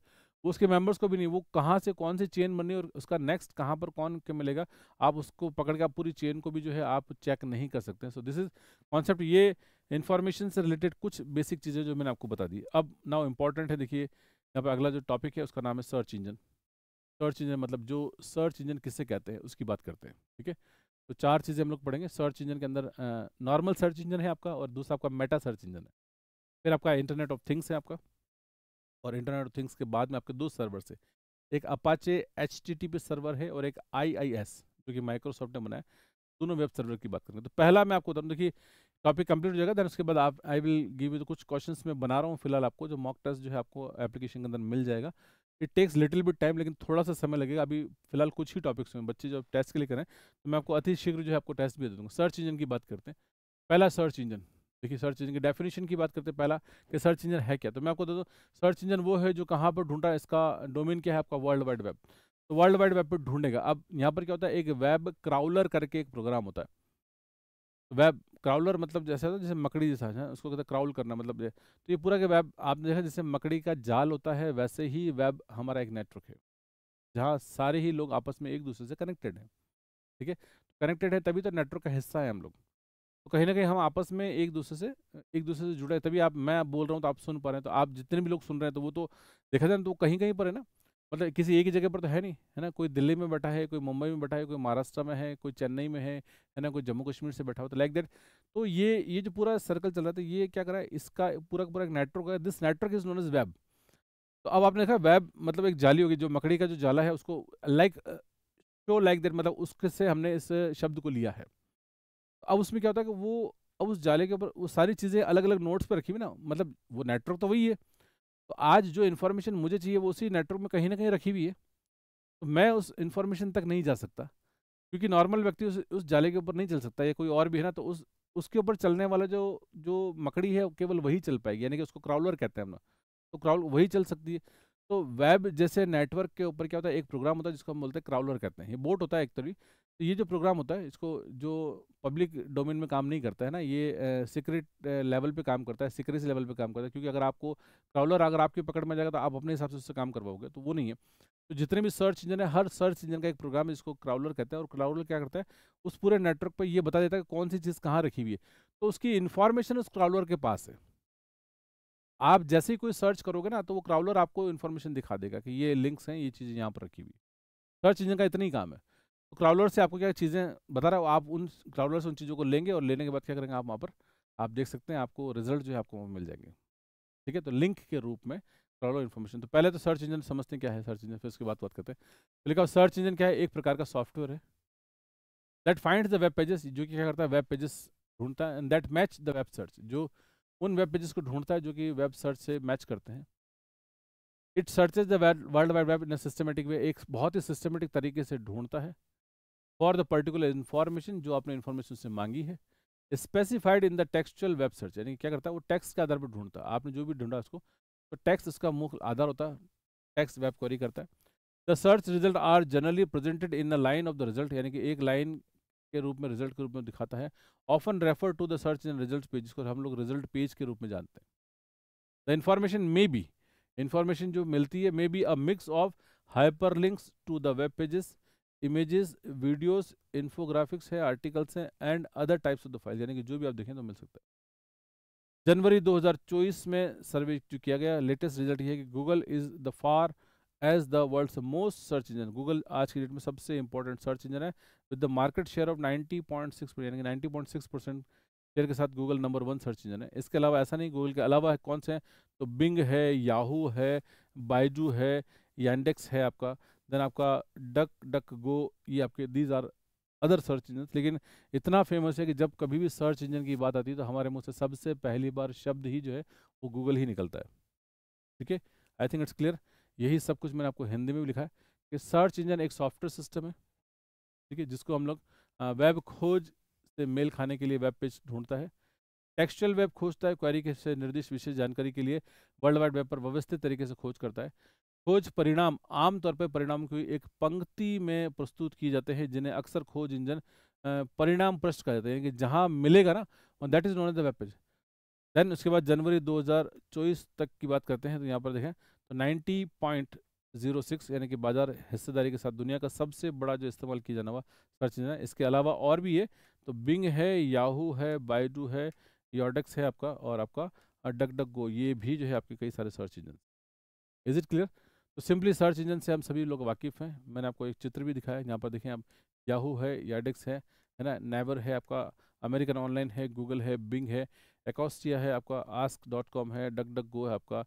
Speaker 1: उसके मेंबर्स को भी नहीं वो कहाँ से कौन से चेन बनी और उसका नेक्स्ट कहाँ पर कौन के मिलेगा आप उसको पकड़ के आप पूरी चेन को भी जो है आप चेक नहीं कर सकते सो दिस इज कॉन्सेप्ट ये इन्फॉर्मेशन से रिलेटेड कुछ बेसिक चीज़ें जो मैंने आपको बता दी अब नाउ इम्पॉर्टेंट है देखिए यहाँ पर अगला जो टॉपिक है उसका नाम है सर्च इंजन सर्च इंजन मतलब जो सर्च इंजन किससे कहते हैं उसकी बात करते हैं ठीक है तो चार चीज़ें हम लोग पढ़ेंगे सर्च इंजन के अंदर नॉर्मल सर्च इंजन है आपका और दूसरा आपका मेटा सर्च इंजन है फिर आपका इंटरनेट ऑफ थिंग्स है आपका और इंटरनेट ऑफ थिंग्स के बाद में आपके दो सर्वर से एक अपाचे एच सर्वर है और एक आई जो कि माइक्रोसॉफ्ट ने बनाया दोनों वेब सर्वर की बात करेंगे तो पहला मैं आपको बताऊँ देखिए टॉपिक कंप्लीट हो जाएगा दैन उसके बाद आप आई विल गिव यू कुछ क्वेश्चंस मैं बना रहा हूँ फिलहाल आपको जो मॉक टेस्ट जो है आपको एप्लीकेशन के अंदर मिल जाएगा it takes little bit time लेकिन थोड़ा सा समय लगेगा अभी फिलहाल कुछ ही टॉपिक्स में बच्चे जो टेस्ट के लिए करें तो मैं आपको अतिशीघ्र जो है आपको टेस्ट भी दे दूँगा सर्च इंजन की बात करते हैं पहला सर्च इंजन देखिए सर्च इंजन की डेफिनेशन की बात करते हैं पहला कि सर्च इंजन है क्या तो मैं आपको बता दूँ सर्च इंजन वो है जो कहाँ पर ढूंढ रहा है इसका डोमेन क्या है आपका वर्ल्ड वाइड वेब तो वर्ल्ड वाइड वेब पर ढूंढेगा अब यहाँ पर क्या होता है एक वेब क्राउलर करके एक प्रोग्राम होता है वेब क्राउलर मतलब जैसे होता है जैसे मकड़ी जैसा है उसको कहते हैं क्राउल करना मतलब तो ये पूरा के वेब आपने देखा जैसे मकड़ी का जाल होता है वैसे ही वेब हमारा एक नेटवर्क है जहाँ सारे ही लोग आपस में एक दूसरे से कनेक्टेड हैं ठीक है तो कनेक्टेड है तभी तो नेटवर्क का हिस्सा है हम लोग तो कहीं ना कहीं हम आपस में एक दूसरे से एक दूसरे से जुड़े तभी आप मैं बोल रहा हूँ तो आप सुन पा रहे हैं तो आप जितने भी लोग सुन रहे हैं तो वो तो देखा जाए तो कहीं कहीं पर है ना मतलब किसी एक ही जगह पर तो है नहीं है ना कोई दिल्ली में बैठा है कोई मुंबई में बैठा है कोई महाराष्ट्र में है कोई चेन्नई में है है ना कोई जम्मू कश्मीर से बैठा हो तो लाइक दैट तो ये ये जो पूरा सर्कल चल रहा था तो ये क्या करा है इसका पूरा पूरा एक नेटवर्क है this network is known as web तो अब आपने देखा वेब मतलब एक जाली होगी जो मकड़ी का जो जाला है उसको लाइक शो लाइक दैट मतलब उसके से हमने इस शब्द को लिया है अब उसमें क्या होता है कि वो अब उस जाले के ऊपर वो सारी चीज़ें अलग अलग नोट्स पर रखी हुई ना मतलब वो नेटवर्क तो वही है तो आज जो इन्फॉर्मेशन मुझे चाहिए वो उसी नेटवर्क में कहीं ना कहीं रखी हुई है तो मैं उस इन्फॉर्मेशन तक नहीं जा सकता क्योंकि नॉर्मल व्यक्ति उस उस जाले के ऊपर नहीं चल सकता या कोई और भी है ना तो उस उसके ऊपर चलने वाला जो जो मकड़ी है केवल वही चल पाएगी यानी कि उसको क्राउलर कहते हैं हम लोग तो क्राउल वही चल सकती है तो वेब जैसे नेटवर्क के ऊपर क्या होता है एक प्रोग्राम होता है जिसको हम बोलते हैं क्राउलर कहते हैं ये बोट होता है एक्चुअली तो ये जो प्रोग्राम होता है इसको जो पब्लिक डोमेन में काम नहीं करता है ना ये सीक्रेट लेवल पे काम करता है सीक्रेसी लेवल पे काम करता है क्योंकि अगर आपको क्राउलर अगर आपकी पकड़ में जाएगा तो आप अपने हिसाब से उससे काम करवाओगे तो वो नहीं है तो जितने भी सर्च इंजन है हर सर्च इंजन का एक प्रोग्राम है जिसको क्राउलर कहते हैं और क्राउलर क्या करता है उस पूरे नेटवर्क पर यह बता देता है कि कौन सी चीज़ कहाँ रखी हुई है तो उसकी इन्फॉर्मेशन उस क्राउलर के पास है आप जैसे ही कोई सर्च करोगे ना तो वो क्राउलर आपको इन्फॉर्मेशन दिखा देगा कि ये लिंक्स हैं ये चीज़ें यहाँ पर रखी हुई सर्च इंजन का इतना ही काम है तो क्राउलर से आपको क्या चीज़ें बता रहा हूँ आप उन क्राउलर से उन चीज़ों को लेंगे और लेने के बाद क्या करेंगे आप वहाँ पर आप देख सकते हैं आपको रिजल्ट जो है आपको मिल जाएंगे ठीक है तो लिंक के रूप में क्राउलर इन्फॉर्मेशन तो पहले तो सर्च इंजन समझते हैं क्या है सर्च इंजन फिर उसके बाद बात करते हैं तो सर्च इंजन क्या है एक प्रकार का सॉफ्टवेयर है that find the web pages जो कि क्या करता है वेब पेजेस ढूंढता है and that match the web search जो उन वेब पेजेस को ढूंढता है जो कि वेब सर्च से मैच करते हैं it searches the world wide web in systematic way एक बहुत ही सिस्टमेटिक तरीके से ढूंढता है फॉर द पर्टिकुलर इन्फॉर्मेशन जो आपने इन्फॉर्मेशन से मांगी है specified in the textual web search यानी क्या करता है वो टेक्स के आधार पर ढूंढता है आपने जो भी ढूंढा उसको तो टेक्स उसका मुख्य आधार होता है टेक्स वेब क्वारी करता है the search result are generally presented in the line of the result यानी कि एक लाइन के रूप में रिजल्ट के रूप में दिखाता है often refer to the search in result page जिसको हम लोग रिजल्ट पेज के रूप में जानते हैं the information may be information जो मिलती है may be a mix of hyperlinks to the web pages images videos infographics है आर्टिकल्स हैं and other types of the file यानी कि जो भी आप देखें तो मिल सकता है जनवरी 2024 में सर्वे जो किया गया लेटेस्ट रिजल्ट ये है कि Google is the far as the world most search engine Google आज की डेट में सबसे इंपॉर्टेंट सर्च इंजन है with the market share of 90.6 यानी कि सिक्स परसेंट शेयर के साथ Google number one search engine है इसके अलावा ऐसा नहीं गूगल के अलावा कौन से हैं तो बिंग है याहू है बाइजू है यांडेक्स है आपका देन आपका डक डक गो ये आपके these are other search engine लेकिन इतना फेमस है कि जब कभी भी सर्च इंजन की बात आती है तो हमारे मुँह से सबसे पहली बार शब्द ही जो है वो गूगल ही निकलता है ठीक है आई थिंक इट्स क्लियर यही सब कुछ मैंने आपको हिंदी में भी लिखा है कि सर्च इंजन एक सॉफ्टवेयर सिस्टम है ठीक है जिसको हम लोग वेब खोज से मेल खाने के लिए वेब पेज ढूंढता है टेक्सचुअल वेब खोजता है क्वारी के से निर्दिष्ट विशेष जानकारी के लिए वर्ल्ड वाइड वेब पर व्यवस्थित तरीके से खोज करता है खोज परिणाम आमतौर पर परिणाम की एक पंक्ति में प्रस्तुत किए जाते हैं जिन्हें अक्सर खोज इंजन परिणाम प्रश्न कहा जाता है कि जहाँ मिलेगा ना और that is known as the web page then उसके बाद जनवरी 2024 तक की बात करते हैं तो यहाँ पर देखें तो 90.06 यानी कि बाजार हिस्सेदारी के साथ दुनिया का सबसे बड़ा जो इस्तेमाल किया जाने वाला सर्च इंजन है इसके अलावा और भी है तो बिंग है याहू है बायजू है योडक्स है आपका और आपका डक डक गो ये भी जो है आपके कई सारे search engine is it clear तो सिंपली सर्च इंजन से हम सभी लोग वाकिफ़ हैं मैंने आपको एक चित्र भी दिखाया यहाँ पर देखें आप याहू है याडेक्स है है ना नेवर है आपका अमेरिकन ऑनलाइन है गूगल है बिंग है एकॉस्टिया है आपका आस्क डॉट कॉम है डक डक गो है आपका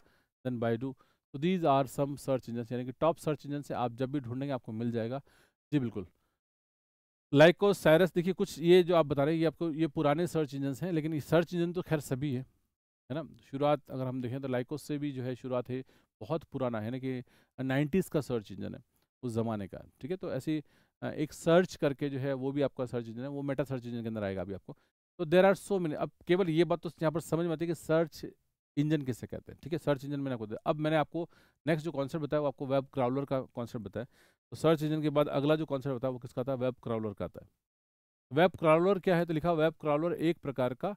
Speaker 1: देन बाइडू तो these are some search engine यानी कि टॉप सर्च इंजन से आप जब भी ढूंढेंगे आपको मिल जाएगा जी बिल्कुल लाइको साइरस देखिए कुछ ये जो आप बता रहे हैं ये आपको ये पुराने सर्च इंजन हैं लेकिन ये सर्च इंजन तो खैर सभी है है ना शुरुआत अगर हम देखें तो लाइकोस से भी जो है शुरुआत है बहुत पुराना है ना कि नाइन्टीज़ का सर्च इंजन है उस ज़माने का ठीक है तो ऐसी एक सर्च करके जो है वो भी आपका सर्च इंजन है वो मेटा सर्च इंजन के अंदर आएगा अभी आपको तो देर आर सो मेनी अब केवल ये बात तो यहाँ पर समझ में आती है कि सर्च इंजन किसे कहते हैं ठीक है सर्च इंजन मैंने आपको दिया अब मैंने आपको नेक्स्ट जो कॉन्सेप्ट बताया वो आपको वेब क्राउलर का कॉन्सेप्ट बताया तो सर्च इंजन के बाद अगला जो कॉन्सेप्ट बताया वो किसका था वेब क्राउलर का था वेब क्राउलर क्या है तो लिखा वेब क्राउलर एक प्रकार का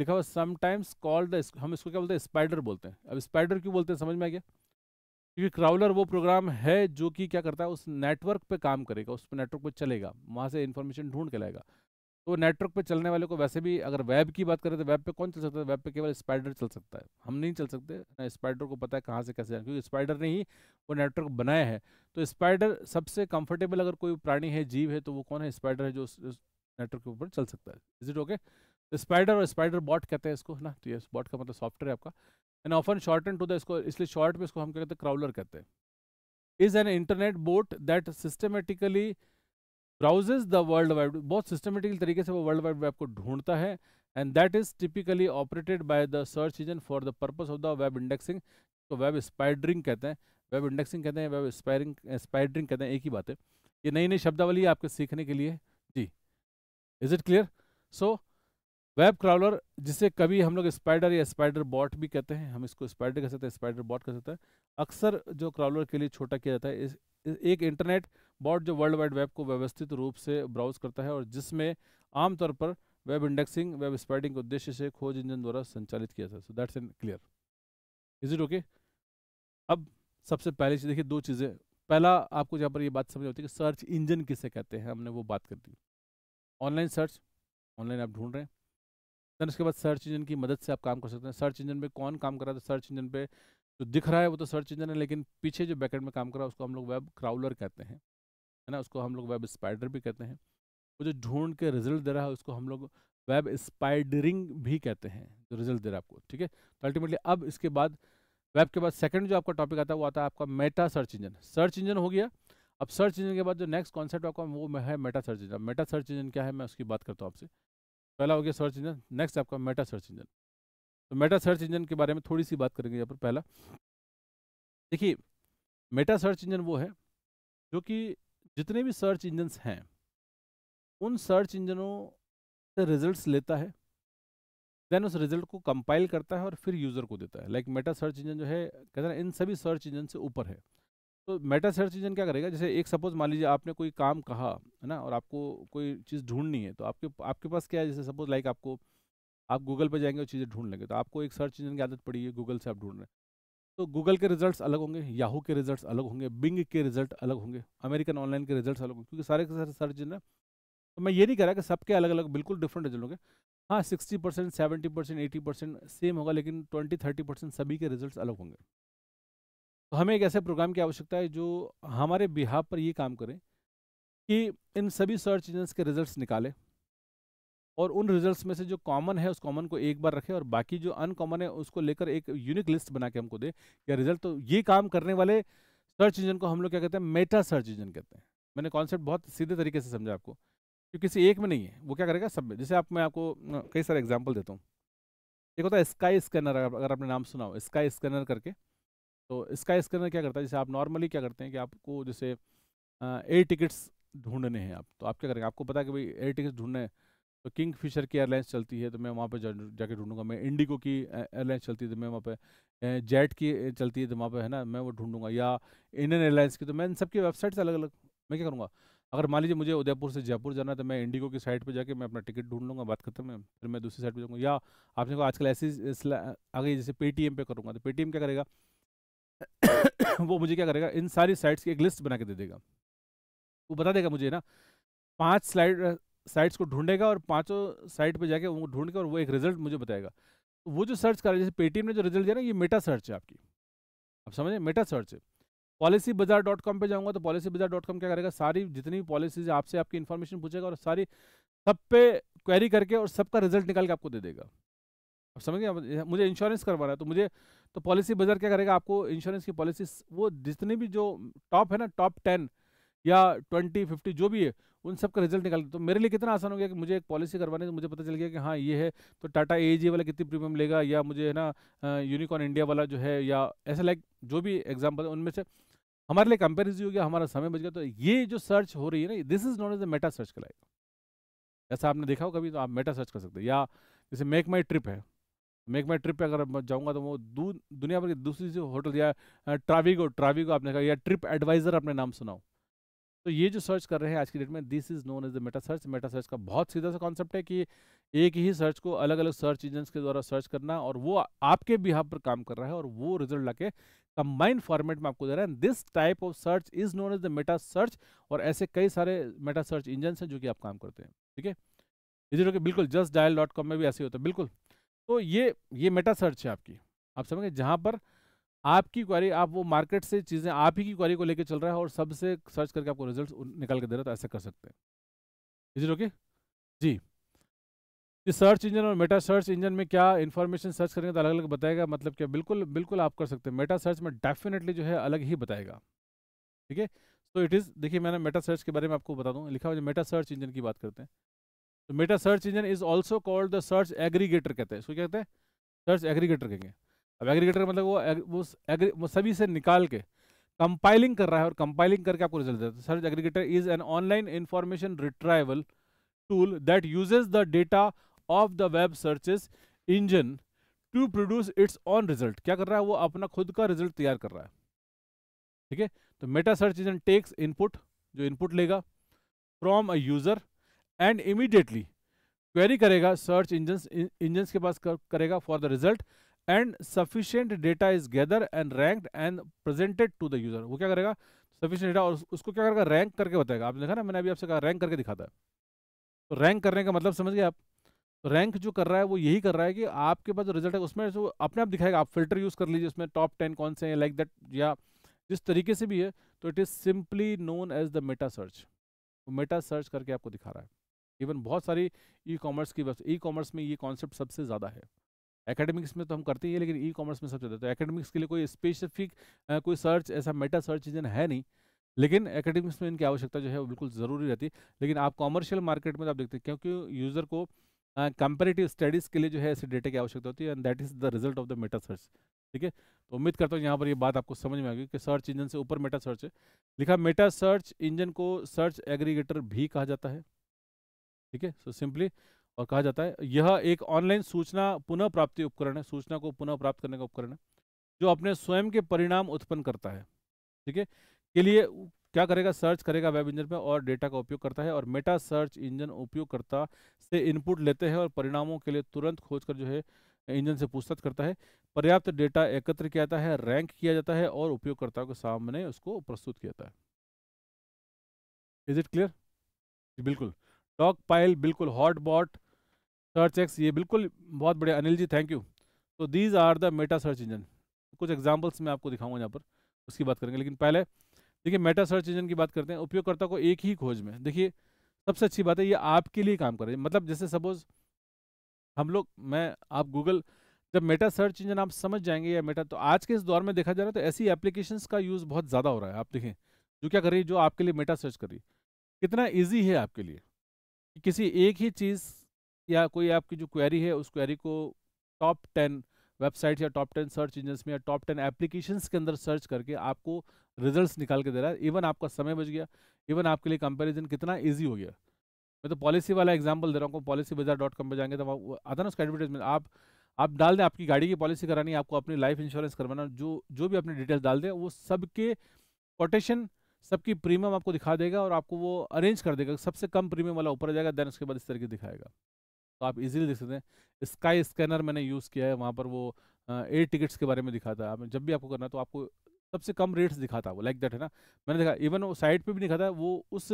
Speaker 1: लिखा हुआ समटाइम्स कॉल्ड हम इसको क्या बोलते हैं स्पाइडर बोलते हैं अब स्पाइडर क्यों बोलते हैं समझ में आ गया क्योंकि क्राउलर वो प्रोग्राम है जो कि क्या करता है उस नेटवर्क पे काम करेगा उस नेटवर्क पे चलेगा वहाँ से इन्फॉर्मेशन ढूंढ के लाएगा तो नेटवर्क पे चलने वाले को वैसे भी अगर वेब की बात करें तो वेब पे कौन चल सकता है वेब पे केवल स्पाइडर चल सकता है हम नहीं चल सकते स्पाइडर को पता है कहाँ से कैसे जाना क्योंकि स्पाइडर ने ही वो नेटवर्क बनाया है तो स्पाइडर सबसे कंफर्टेबल अगर कोई प्राणी है जीव है तो वो कौन है स्पाइडर है जो नेटवर्क के ऊपर चल सकता है इज इट ओके स्पाइडर और स्पाइडर बॉट कहते हैं इसको ना तो ये बॉट का मतलब सॉफ्टवेयर है आपका and often short and to the इसको इसलिए शॉर्ट में इसको हम क्या कहते हैं क्राउलर कहते हैं is an internet bot that systematically browses the world wide बहुत सिस्टमेटिकल तरीके से वो वर्ल्ड वाइड वेब को ढूंढता है and that is typically operated by the search engine for the purpose of the web indexing तो वेब स्पाइडरिंग कहते हैं वेब इंडेक्सिंग कहते हैं वेब स्पायरिंग स्पाइडरिंग कहते हैं एक ही बात है ये नई नई शब्दावली आपके सीखने के लिए जी is it clear so web crawler जिसे कभी हम लोग स्पाइडर या स्पाइडर बॉट भी कहते हैं हम इसको स्पाइडर कह सकते हैं स्पाइडर बॉट कह सकते हैं अक्सर जो क्राउलर के लिए छोटा किया जाता है इस एक इंटरनेट बॉट जो वर्ल्ड वाइड वेब को व्यवस्थित रूप से ब्राउज करता है और जिसमें आमतौर पर वेब इंडेक्सिंग वेब स्पाइडिंग के उद्देश्य से खोज इंजन द्वारा संचालित किया जाता है so that's an clear is it okay अब सबसे पहले चीज़ देखिए दो चीज़ें पहला आपको जहाँ पर ये बात समझ आती है कि सर्च इंजन किसे कहते हैं हमने वो बात कर दी ऑनलाइन सर्च ऑनलाइन आप ढूंढ रहे हैं देन उसके बाद सर्च इंजन की मदद से आप काम कर सकते हैं सर्च इंजन पर कौन काम कर रहा है तो सर्च इंजन पे जो दिख रहा है वो तो सर्च इंजन है लेकिन पीछे जो बैकेंड में काम कर रहा है उसको हम लोग वेब क्राउलर कहते हैं है ना उसको हम लोग वेब स्पाइडर भी कहते हैं वो जो ढूंढ के रिजल्ट दे रहा है उसको हम लोग वेब स्पाइडरिंग भी कहते हैं जो रिजल्ट दे रहा है आपको ठीक है तो अल्टीमेटली अब इसके बाद वेब के बाद सेकंड जो आपका टॉपिक आता है वो आता है आपका meta search engine search engine हो गया अब सर्च इंजन के बाद जो नेक्स्ट कॉन्सेप्ट आपका वो है meta search engine meta search engine क्या है मैं उसकी बात करता हूँ आपसे पहला हो गया सर्च इंजन नेक्स्ट आपका मेटा सर्च इंजन तो मेटा सर्च इंजन के बारे में थोड़ी सी बात करेंगे यहाँ पर पहला देखिए मेटा सर्च इंजन वो है जो कि जितने भी सर्च इंजन हैं उन सर्च इंजनों से रिजल्ट्स लेता है देन उस रिजल्ट को कंपाइल करता है और फिर यूज़र को देता है लाइक मेटा सर्च इंजन जो है कहते हैं इन सभी सर्च इंजन से ऊपर है तो मेटा सर्च इंजन क्या करेगा जैसे एक सपोज मान लीजिए आपने कोई काम कहा है ना और आपको कोई चीज़ ढूंढनी है तो आपके आपके पास क्या है जैसे सपोज लाइक आपको आप गूगल पर जाएंगे और चीज़ें ढूंढ लेंगे तो आपको एक सर्च इंजन की आदत पड़ी है गूगल से आप ढूंढ रहे हैं तो गूगल के रिजल्ट्स अलग होंगे याहू के रिजल्ट्स अलग होंगे बिंग के रिजल्ट अलग होंगे अमेरिकन ऑनलाइन के रिजल्ट्स अलग होंगे क्योंकि सारे के सारे सर्च इंजन है तो मैं ये नहीं कह रहा कि सबके अलग अलग बिल्कुल डिफरेंट रिजल्ट होंगे हाँ sixty percent seventy percent eighty percent same होगा लेकिन ट्वेंटी थर्टी परसेंट सभी के रिजल्ट अलग होंगे तो हमें एक ऐसे प्रोग्राम की आवश्यकता है जो हमारे बिहाब पर ये काम करें कि इन सभी सर्च इंजन्स के रिजल्ट्स निकाले और उन रिजल्ट्स में से जो कॉमन है उस कॉमन को एक बार रखें और बाकी जो अनकॉमन है उसको लेकर एक यूनिक लिस्ट बना के हमको दे या रिजल्ट तो ये काम करने वाले सर्च इंजन को हम लोग क्या कहते हैं मेटा सर्च इंजन कहते हैं मैंने कॉन्सेप्ट बहुत सीधे तरीके से समझा आपको कि किसी एक में नहीं है वो क्या करेगा सब में जैसे आप मैं आपको कई सारे एग्जाम्पल देता हूँ एक होता है स्काई स्कैनर अगर आपने नाम सुना हो स्काई स्कैनर करके तो इसका स्कैनर क्या करता है जैसे आप नॉर्मली क्या करते हैं कि आपको जैसे एयर टिकट्स ढूंढने हैं आप तो आप क्या करेंगे आपको पता है कि भाई एयर टिकट्स ढूंढने तो किंग फिशर की एयरलाइंस चलती है तो मैं वहाँ पर जाके ढूंढूंगा मैं इंडिगो की एयरलाइंस चलती है तो मैं वहाँ पर जेट की चलती है तो वहाँ पर है ना मैं वो ढूंढूंगा या इंडियन एयरलाइंस की तो मैं इन सबकी वेबसाइट्स अलग अलग मैं क्या करूँगा अगर मान लीजिए मुझे उदयपुर से जयपुर जाना है तो मैं इंडिगो की साइट पर जाके मैं अपना टिकट ढूंढ लूँगा बात खत्म है फिर मैं दूसरी साइट पर जाऊँगा या आपने कहा आजकल ऐसी आ गई जैसे पेटीएम पे करूँगा तो पेटीएम क्या करेगा [coughs] वो मुझे क्या करेगा इन सारी साइट्स की एक लिस्ट बना के दे देगा वो बता देगा मुझे ना पांच स्लाइड साइट्स को ढूंढेगा और पांचों साइट पे जाके वो ढूंढ के और वो एक रिजल्ट मुझे बताएगा वो जो सर्च कर रहा है जैसे पेटीएम ने जो रिजल्ट दिया ना ये मेटा सर्च है आपकी आप समझे मेटा सर्च है पॉलिसी बाजार डॉट कॉम पर जाऊँगा तो पॉलिसी बाजार डॉट कॉम क्या करेगा सारी जितनी भी पॉलिसीज आपसे आपकी इन्फॉर्मेशन पूछेगा और सारी सब पे क्वेरी करके और सबका रिजल्ट निकाल के आपको दे देगा समझ गए मुझे इंश्योरेंस करवा रहा है तो मुझे तो पॉलिसी बाजार क्या करेगा आपको इंश्योरेंस की पॉलिसी वो जितने भी जो टॉप है ना टॉप टेन या ट्वेंटी फिफ्टी जो भी है उन सब का रिजल्ट निकाल तो मेरे लिए कितना आसान हो गया कि मुझे एक पॉलिसी करवाने से मुझे पता चल गया कि हाँ ये है तो टाटा ए वाला कितनी प्रीमियम लेगा या मुझे है ना यूनिकॉन इंडिया वाला जो है या ऐसा लाइक जो भी एग्जाम्पल है उनमें से हमारे लिए कंपेरिजन हो गया हमारा समय बच गया तो ये जो सर्च हो रही है ना this is not as a meta search कहलाएगा ऐसा आपने देखा हो कभी तो आप मेटा सर्च कर सकते हैं या जैसे मेक माई ट्रिप है मैं एक मैं ट्रिप पे अगर जाऊंगा तो वो दू, दुनिया भर के दूसरी जो होटल या ट्राविगो ट्राविगो आपने कहा या ट्रिप एडवाइज़र अपने नाम सुनाओ तो ये जो सर्च कर रहे हैं आज की डेट में this is known as the meta search meta search का बहुत सीधा सा कॉन्सेप्ट है कि एक ही सर्च को अलग अलग सर्च इंजन के द्वारा सर्च करना और वो आपके बिहाब पर काम कर रहा है और वो रिजल्ट लाके कंबाइंड फॉर्मेट में आपको दे रहा है this type of search is known as the meta search और ऐसे कई सारे मेटा सर्च इंजन हैं जो कि आप काम करते हैं ठीक है इसी बिल्कुल जस्ट डायल डॉट कॉम में भी ऐसे होता है बिल्कुल तो ये ये मेटा सर्च है आपकी आप समझ गए जहाँ पर आपकी क्वारी आप वो मार्केट से चीज़ें आप ही की क्वारी को लेकर चल रहा है और सबसे सर्च करके आपको रिजल्ट निकाल के दे रहा है तो ऐसा कर सकते हैं इज इट ओके जी ये सर्च इंजन और मेटा सर्च इंजन में क्या इन्फॉर्मेशन सर्च करेंगे तो अलग अलग बताएगा मतलब क्या बिल्कुल बिल्कुल आप कर सकते हैं मेटा सर्च में डेफिनेटली जो है अलग ही बताएगा ठीक है सो इट इज़ देखिए मैंने मेटा सर्च के बारे में आपको बता दूँ लिखा हुआ जो मेटा सर्च इंजन की बात करते हैं तो meta search engine is also called the search aggregator कहते हैं इसको क्या कहते हैं सर्च एग्रीगेटर कहेंगे अब एग्रीगेटर मतलब वो एग्री, वो सभी से निकाल के कंपाइलिंग कर रहा है और कंपाइलिंग करके आपको रिजल्ट देता है search aggregator is an online information retrieval tool that uses the data of the web searches engine to produce its own result क्या कर रहा है वो अपना खुद का रिजल्ट तैयार कर रहा है ठीक है तो meta search engine takes input जो इनपुट लेगा from a user and immediately query करेगा सर्च इंजन इंजन के पास कर, करेगा for the result and sufficient data is gather and ranked and presented to the user वो क्या करेगा सफिशियंट डेटा और उसको क्या करेगा रैंक करके बताएगा आपने देखा ना मैंने अभी आपसे कहा रैंक करके दिखाता है तो रैंक करने का मतलब समझ गए आप रैंक तो जो कर रहा है वो यही कर रहा है कि आपके पास जो रिजल्ट है उसमें जो अपने आप दिखाएगा आप फिल्टर यूज़ कर लीजिए उसमें टॉप टेन कौन से हैं लाइक दैट या जिस तरीके से भी है तो it is simply known as the meta search meta search करके आपको दिखा रहा है इवन बहुत सारी ई कॉमर्स की ई कॉमर्स में ये कॉन्सेप्ट सबसे ज़्यादा है एकेडमिक्स में तो हम करते ही हैं लेकिन ई कॉमर्स में सबसे ज़्यादा तो एकेडमिक्स के लिए कोई स्पेसिफिक कोई सर्च ऐसा मेटा सर्च इंजन है नहीं लेकिन एकेडमिक्स में इनकी आवश्यकता जो है बिल्कुल ज़रूरी रहती है लेकिन आप कॉमर्शियल मार्केट में तो आप देखते हैं क्योंकि यूज़र को कंपेरेटिव uh, स्टडीज़ के लिए जो है ऐसे डेटा की आवश्यकता होती है and that is the result of the meta search ठीक है तो उम्मीद करता हूँ यहाँ पर ये यह बात आपको समझ में आ गई कि सर्च इंजन से ऊपर मेटा सर्च है लिखा मेटा सर्च इंजन को सर्च एग्रीगेटर भी कहा जाता है ठीक है सो सिंपली और कहा जाता है यह एक ऑनलाइन सूचना पुनः प्राप्ति उपकरण है सूचना को पुनः प्राप्त करने का उपकरण है जो अपने स्वयं के परिणाम उत्पन्न करता है ठीक है के लिए क्या करेगा सर्च करेगा वेब इंजन में और डेटा का उपयोग करता है और मेटा सर्च इंजन उपयोगकर्ता से इनपुट लेते हैं और परिणामों के लिए तुरंत खोज कर जो है इंजन से पूछताछ करता है पर्याप्त डेटा एकत्र किया जाता है रैंक किया जाता है और उपयोगकर्ताओं के सामने उसको प्रस्तुत किया जाता है इज इट क्लियर बिल्कुल स्टॉक पाइल बिल्कुल हॉट बॉट सर्च एक्स ये बिल्कुल बहुत बढ़िया अनिल जी थैंक यू तो these are the meta search engine कुछ एग्जाम्पल्स मैं आपको दिखाऊंगा यहाँ पर उसकी बात करेंगे लेकिन पहले देखिए मेटा सर्च इंजन की बात करते हैं उपयोगकर्ता को एक ही खोज में देखिए सबसे अच्छी बात है ये आपके लिए काम कर रही है मतलब जैसे सपोज हम लोग मैं आप गूगल जब मेटा सर्च इंजन आप समझ जाएंगे या मेटा तो आज के इस दौर में देखा जा रहा है तो ऐसी एप्लीकेशन का यूज़ बहुत ज़्यादा हो रहा है आप देखें जो क्या कर रही है जो आपके लिए मेटा सर्च कर रही है कितना ईजी है आपके लिए कि किसी एक ही चीज़ या कोई आपकी जो क्वेरी है उस क्वेरी को टॉप टेन वेबसाइट्स या टॉप टेन सर्च इंजन्स में या टॉप टेन एप्लीकेशंस के अंदर सर्च करके आपको रिजल्ट्स निकाल के दे रहा है इवन आपका समय बच गया इवन आपके लिए कंपैरिजन कितना इजी हो गया मैं तो पॉलिसी वाला एग्जांपल दे रहा हूँ पॉलिसी बाजार डॉट कॉम पर जाएंगे तो आता ना उसका एडवर्टाइजमेंट आप आप डाल दें आपकी गाड़ी की पॉलिसी करानी है आपको अपनी लाइफ इंश्योरेंस करवाना जो जो भी अपनी डिटेल्स डाल दें वो सबके कोटेशन सबकी प्रीमियम आपको दिखा देगा और आपको वो अरेंज कर देगा सबसे कम प्रीमियम वाला ऊपर जाएगा देन उसके बाद इस तरीके दिखाएगा तो आप इजीली देख सकते हैं स्काई स्कैनर मैंने यूज़ किया है वहाँ पर वो एयर टिकट्स के बारे में दिखाता है जब भी आपको करना तो आपको सबसे कम रेट्स दिखाता वो लाइक दैट है ना मैंने देखा इवन वो साइट पे भी दिखाता है वो उस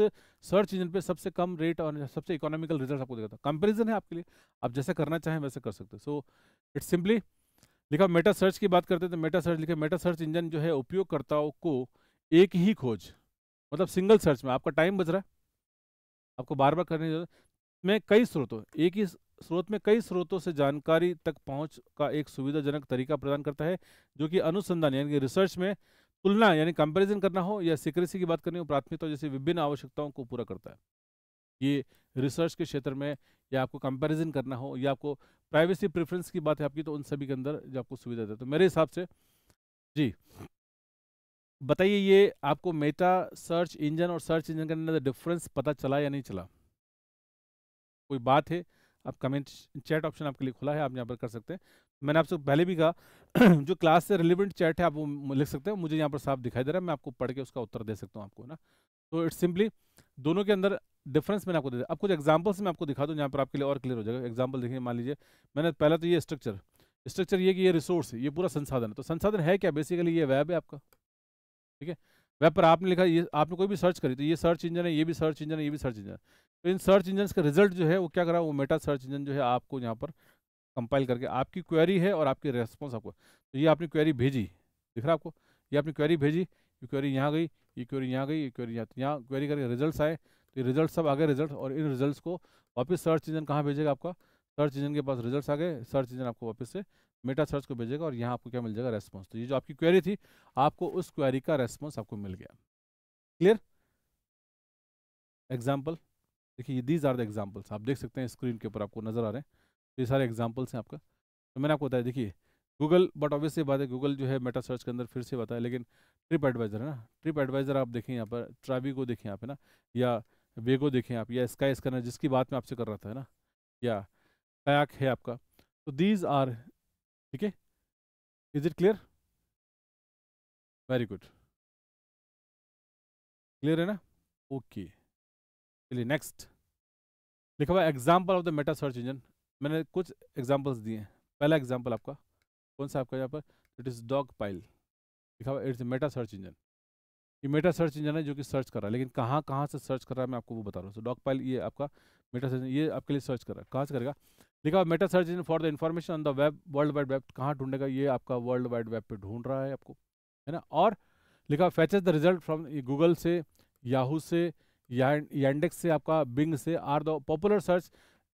Speaker 1: सर्च इंजन पे सबसे कम रेट और सबसे इकोनॉमिकल रिजल्ट आपको दिखाता कंपैरिजन है आपके लिए आप जैसा करना चाहें वैसे कर सकते सो इट्स सिंपली लिखा मेटा सर्च की बात करते हैं तो मेटा सर्च लिखा मेटा सर्च इंजन जो है उपयोगकर्ताओं को एक ही खोज मतलब सिंगल सर्च में आपका टाइम बच रहा है आपको बार बार करने जरूरत में कई स्रोतों एक ही स्रोत में कई स्रोतों से जानकारी तक पहुंच का एक सुविधाजनक तरीका प्रदान करता है जो कि अनुसंधान यानी कि रिसर्च में तुलना यानी कंपैरिजन करना हो या सिक्रेसी की बात करनी हो प्राथमिकता जैसी विभिन्न आवश्यकताओं को पूरा करता है ये रिसर्च के क्षेत्र में या आपको कंपेरिजन करना हो या आपको प्राइवेसी प्रेफरेंस की बात है आपकी तो उन सभी के अंदर जो आपको सुविधा देता है तो मेरे हिसाब से जी बताइए ये आपको मेटा सर्च इंजन और सर्च इंजन के अंदर डिफरेंस पता चला या नहीं चला कोई बात है आप कमेंट चैट ऑप्शन आपके लिए खुला है आप यहाँ पर कर सकते हैं मैंने आपसे पहले भी कहा [clears throat] जो क्लास से रिलेवेंट चैट है आप वो लिख सकते हैं मुझे यहाँ पर साफ दिखाई दे रहा है मैं आपको पढ़ के उसका उत्तर दे सकता हूँ आपको ना तो इट्स सिंपली दोनों के अंदर डिफरेंस मैंने आपको दे दिया अब कुछ एग्जाम्पल्स मैं आपको दिखा दूँ यहाँ पर आपके लिए और क्लियर हो जाएगा एग्जाम्पल देखिए मान लीजिए मैंने पहला तो ये स्ट्रक्चर स्ट्रक्चर ये कि ये रिसोर्स है ये पूरा संसाधन है तो संसाधन है क्या बेसिकली ये वैब है आपका ठीक है वेब पर आपने लिखा ये आपने कोई भी सर्च करी तो ये सर्च इंजन है ये भी सर्च इंजन है ये भी सर्च इंजन तो इन सर्च इंजन का रिजल्ट जो है वो क्या करा वो मेटा सर्च इंजन जो है आपको यहाँ पर कंपाइल करके आपकी क्वेरी है और आपकी रेस्पॉन्स आपको तो ये आपने क्वेरी भेजी दिख रहा है आपको ये आपने क्वेरी भेजी ये क्वेरी यहाँ गई ये क्वेरी यहाँ गई ये क्वेरी यहाँ यहाँ क्वेरी करके रिजल्ट आए तो ये रिजल्ट सब आ गए रिजल्ट और इन रिजल्ट को वापस सर्च इंजन कहाँ भेजेगा आपका सर्च इंजन के पास रिजल्ट आ गए सर्च इंजन आपको वापस से मेटा सर्च को भेजेगा और यहाँ आपको क्या मिल जाएगा रेस्पॉन्स तो ये जो आपकी क्वेरी थी आपको उस क्वेरी का रेस्पॉन्स आपको मिल गया क्लियर एग्जाम्पल देखिए दीज आर द एग्जाम्पल्स आप देख सकते हैं स्क्रीन के ऊपर आपको नज़र आ रहे हैं तो ये सारे एग्जाम्पल्स हैं आपका तो मैंने आपको बताया देखिए गूगल बट ऑब्वियस ये बात है गूगल जो है मेटा सर्च के अंदर फिर से बताया लेकिन ट्रिप एडवाइज़र है ना ट्रिप एडवाइज़र आप देखें यहाँ पर ट्रावी को देखें यहाँ पे ना या वेगो देखें आप या स्काई स्कैनर जिसकी बात मैं आपसे कर रहा था ना या कयाक है आपका तो दीज आर ठीक है is it clear very good clear है ना ओके चलिए नेक्स्ट लिखा हुआ example of the meta search engine मैंने कुछ एग्जाम्पल्स दिए हैं पहला एग्जाम्पल आपका कौन सा आपका यहाँ पर इट इज़ डॉग पाइल लिखा हुआ इट्स मेटा सर्च इंजन ये मेटा सर्च इंजन है जो कि सर्च कर रहा है लेकिन कहाँ कहाँ से सर्च कर रहा है मैं आपको वो बता रहा हूँ सो डॉग पाइल ये आपका मेटा सर्च ये आपके लिए सर्च कर रहा है कहाँ से करेगा लिखा meta search in for the information on the वेब वर्ल्ड वाइड वेब कहाँ ढूंढेगा ये आपका वर्ल्ड वाइड वेब पे ढूंढ रहा है आपको है ना और लिखा fetches the result from Google से याहू से यांडेक्स से आपका बिंग से are the popular search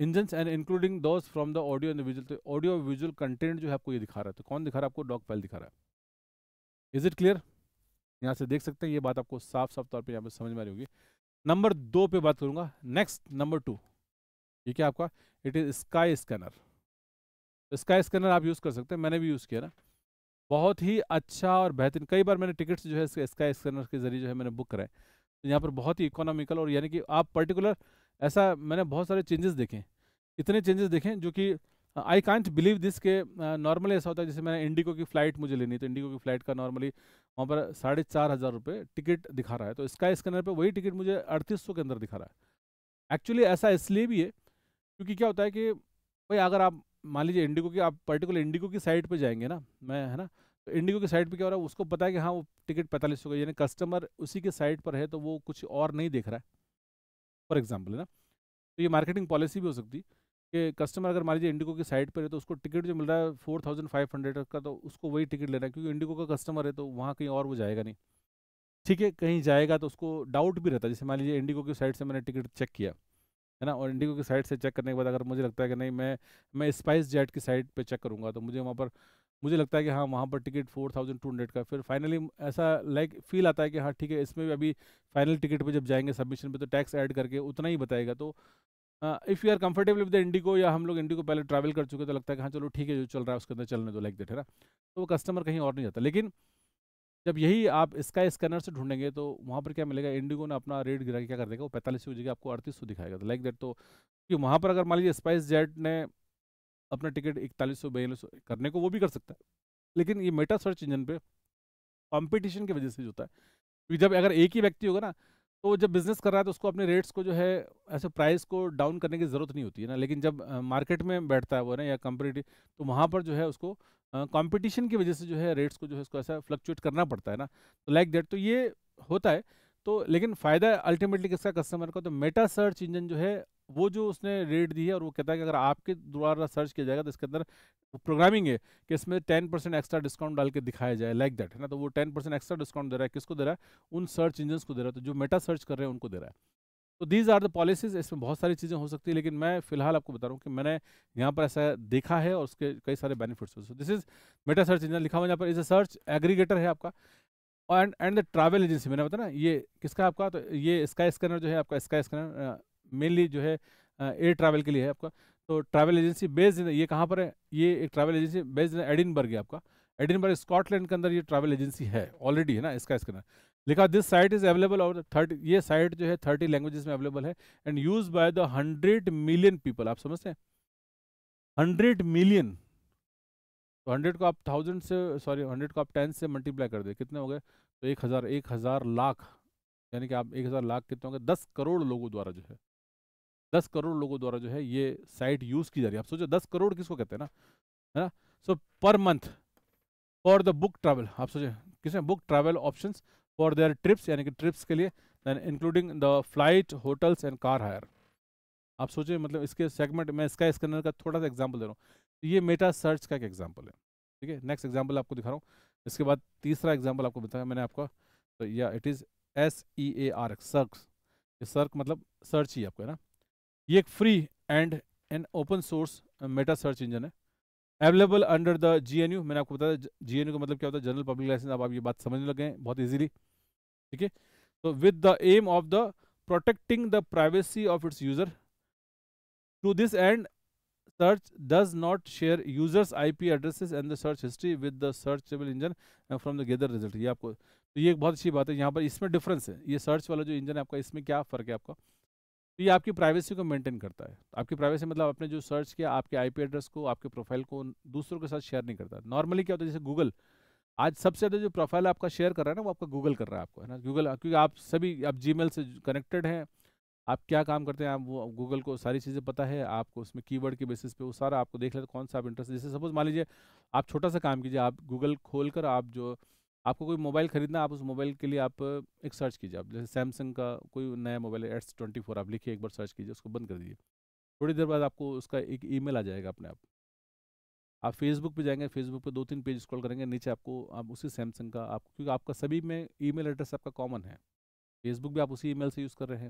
Speaker 1: engines and including those from the audio and visual तो ऑडियो विजुअल कंटेंट जो है आपको ये दिखा रहा है तो कौन दिखा रहा है आपको डॉक फाइल दिखा रहा है इज इट क्लियर यहाँ से देख सकते हैं ये बात आपको साफ साफ तौर पर यहाँ पर समझ में आ रही होगी नंबर दो पे बात करूंगा नेक्स्ट नंबर टू ये क्या आपका it is Skyscanner Skyscanner आप यूज़ कर सकते हैं मैंने भी यूज़ किया ना बहुत ही अच्छा और बेहतरीन कई बार मैंने टिकट्स जो है स्काई स्कैनर के ज़रिए जो है मैंने बुक कराए तो यहाँ पर बहुत ही इकोनॉमिकल और यानी कि आप पर्टिकुलर ऐसा मैंने बहुत सारे चेंजेस देखे इतने चेंजेस देखें जो कि आई कांट बिलीव दिस के नॉर्मली ऐसा होता है जैसे मैंने इंडिगो की फ़्लाइट मुझे लेनी तो इंडिगो की फ़्लाइट का नॉर्मली वहाँ पर साढ़े चार हज़ार रुपये टिकट दिखा रहा है तो स्काई स्कैनर पर वही टिकट मुझे अड़तीस सौ के अंदर दिखा रहा है एक्चुअली ऐसा इसलिए भी है क्योंकि क्या होता है कि भाई अगर आप मान लीजिए इंडिगो की आप पर्टिकुलर इंडिगो की साइट पर जाएंगे ना मैं है ना तो इंडिगो की साइट पर क्या हो रहा है उसको पता है कि हाँ वो टिकट पैंतालीस सौ का यानी कस्टमर उसी के साइट पर है तो वो कुछ और नहीं देख रहा है फॉर एग्जाम्पल है ना तो ये मार्केटिंग पॉलिसी भी हो सकती कि कस्टमर अगर मान लीजिए इंडिगो की साइट पर है तो उसको टिकट जो मिल रहा है फोर थाउजेंड फाइव हंड्रेड का तो उसको वही टिकट लेना है क्योंकि इंडिगो का कस्टमर है तो वहाँ कहीं और वो जाएगा नहीं ठीक है कहीं जाएगा तो उसको डाउट भी रहता है जैसे मान लीजिए इंडिगो की साइट से मैंने टिकट चेक किया है ना और इंडिगो की साइड से चेक करने के बाद अगर मुझे लगता है कि नहीं मैं मैं स्पाइस जेट की साइड पे चेक करूँगा तो मुझे वहाँ पर मुझे लगता है कि हाँ वहाँ पर ticket four thousand two hundred का फिर फाइनली ऐसा लाइक फील आता है कि हाँ ठीक है इसमें भी अभी फाइनल टिकट पे जब जाएंगे सबमिशन पे तो टैक्स ऐड करके उतना ही बताएगा तो if you are comfortable with the IndiGo या हम लोग इंडिगो पहले ट्रैवल कर चुके तो लगता है कि हाँ चलो ठीक है जो चल रहा है उसके अंदर चलने दो लाइक देट है ना तो वो कस्टमर कहीं और नहीं जाता लेकिन जब यही आप इसका स्कैनर से ढूंढेंगे तो वहाँ पर क्या मिलेगा इंडिगो ने अपना रेट गिरा के क्या कर देगा वो पैंतालीस की जगह आपको अड़तीस सौ दिखाएगा तो लाइक दैट तो कि वहाँ पर अगर मान लीजिए स्पाइस जेट ने अपना टिकट इकतालीस सौ बयालीस करने को वो भी कर सकता है लेकिन ये मेटा सर्च इंजन पर कॉम्पिटिशन की वजह से होता है क्योंकि जब अगर एक ही व्यक्ति होगा ना तो जब बिजनेस कर रहा है तो उसको अपने रेट्स को जो है ऐसे प्राइस को डाउन करने की ज़रूरत नहीं होती है ना लेकिन जब मार्केट में बैठता है वो ना या कंपनी तो वहाँ पर जो है उसको कंपटीशन की वजह से जो है रेट्स को जो है इसको ऐसा फ्लक्चुएट करना पड़ता है ना तो लाइक दैट तो ये होता है तो लेकिन फ़ायदा अल्टीमेटली किसका कस्टमर का तो मेटा सर्च इंजन जो है वो जो उसने रेट दी है और वो कहता है कि अगर आपके द्वारा सर्च किया जाएगा तो इसके अंदर प्रोग्रामिंग है कि इसमें टेन परसेंट एक्स्ट्रा डिस्काउंट डाल के दिखाया जाए लाइक दैट है ना तो वो टेन परसेंट एक्स्ट्रा डिस्काउंट दे रहा है किसको दे रहा है उन सर्च इंजन को दे रहा है तो जो मेटा सर्च कर रहे हैं उनको दे रहा है तो दीज आर द पॉलिसीज इसमें बहुत सारी चीज़ें हो सकती है लेकिन मैं फिलहाल आपको बता रहा हूँ कि मैंने यहाँ पर ऐसा देखा है और उसके कई सारे बेनिफिट्स हो this is meta search engine लिखा हुआ यहाँ पर इज अ सर्च एग्रीगेटर है आपका and and the travel agency मैंने बताया ना ये किसका आपका तो ये स्काई स्कैनर जो है आपका स्काई स्कैनर मेनली जो है एयर ट्रैवल के लिए है आपका तो ट्रैवल एजेंसी बेस्ड ये कहाँ पर है ये एक ट्रैवल एजेंसी बेस्ड एडिनबर्ग है आपका एडिनबर्ग स्कॉटलैंड के अंदर ये ट्रैवल एजेंसी है ऑलरेडी है ना स्काई स्कैनर लिखा दिस साइट इज अवेलेबल और थर्टी ये साइट जो है थर्टी लैंग्वेजेस में अवेलेबल है and use by the hundred million people आप समझते हैं हंड्रेड मिलियन तो हंड्रेड को आप थाउजेंड से सॉरी हंड्रेड को आप टेन से मल्टीप्लाई कर दे कितने हो गए तो एक हज़ार एक हज़ार लाख यानी कि आप एक हज़ार लाख कितने हो गए दस करोड़ लोगों द्वारा जो है दस करोड़ लोगों द्वारा जो है ये साइट यूज़ की जा रही है आप सोचो दस करोड़ किसको कहते हैं ना है ना so per month for the book travel आप सोचें किसमें book travel options for their trips यानी कि ट्रिप्स के लिए then including the flight hotels and car hire आप सोचिए मतलब इसके सेगमेंट मैं स्काई स्कैनर का थोड़ा सा एग्जाम्पल दे रहा हूँ तो ये मेटा सर्च का एक एग्जाम्पल है ठीक है नेक्स्ट एग्जाम्पल आपको दिखा रहा हूँ इसके बाद तीसरा एग्जाम्पल आपको बताया मैंने आपका तो या it is S E A R X सर्क सर्क मतलब सर्च ही आपको है ना ये एक free and an open source meta search engine है अवेलेबल अंडर द जी मैंने आपको बताया जी का मतलब क्या होता है जनरल पब्लिक लाइसेंस आप, आप ये बात समझने लगे हैं बहुत ईजिली ठीक है तो with the aim of the protecting the privacy of its user to this and search search does not share users IP addresses and the search history with the searchable engine from the gather result ये आपको तो ये एक बहुत अच्छी बात है यहाँ पर इसमें डिफरेंस है ये सर्च वाला जो इंजन है आपका इसमें क्या फ़र्क है आपका तो ये आपकी प्राइवेसी को मेंटेन करता है आपकी प्राइवेसी मतलब आपने जो सर्च किया आपके आईपी एड्रेस को आपके प्रोफाइल को दूसरों के साथ शेयर नहीं करता नॉर्मली क्या होता है जैसे गूगल आज सबसे ज़्यादा जो प्रोफाइल आपका शेयर कर रहा है ना वो आपका गूगल कर रहा है आपको है ना गूगल क्योंकि आप सभी आप जी से कनेक्टेड हैं आप क्या काम करते हैं आप वो गूगल को सारी चीज़ें पता है आपको उसमें कीवर्ड के बेसिस पे वो सारा आपको देख लेते कौन सा आप इंटरेस्ट जैसे सपोज मान लीजिए आप छोटा सा काम कीजिए आप गूगल खोल कर आप जो आपको कोई मोबाइल खरीदना आप उस मोबाइल के लिए आप एक सर्च कीजिए आप जैसे सैमसंग का कोई नया मोबाइल है एट्स ट्वेंटी फोर आप लिखिए एक बार सर्च कीजिए उसको बंद कर दीजिए थोड़ी देर बाद आपको उसका एक ई आ जाएगा अपने आप आप फेसबुक पे जाएंगे फेसबुक पे दो तीन पेज स्क्रॉल करेंगे नीचे आपको आप उसी सैमसंग का आप क्योंकि आपका सभी में ईमेल एड्रेस आपका कॉमन है फेसबुक भी आप उसी ईमेल से यूज़ कर रहे हैं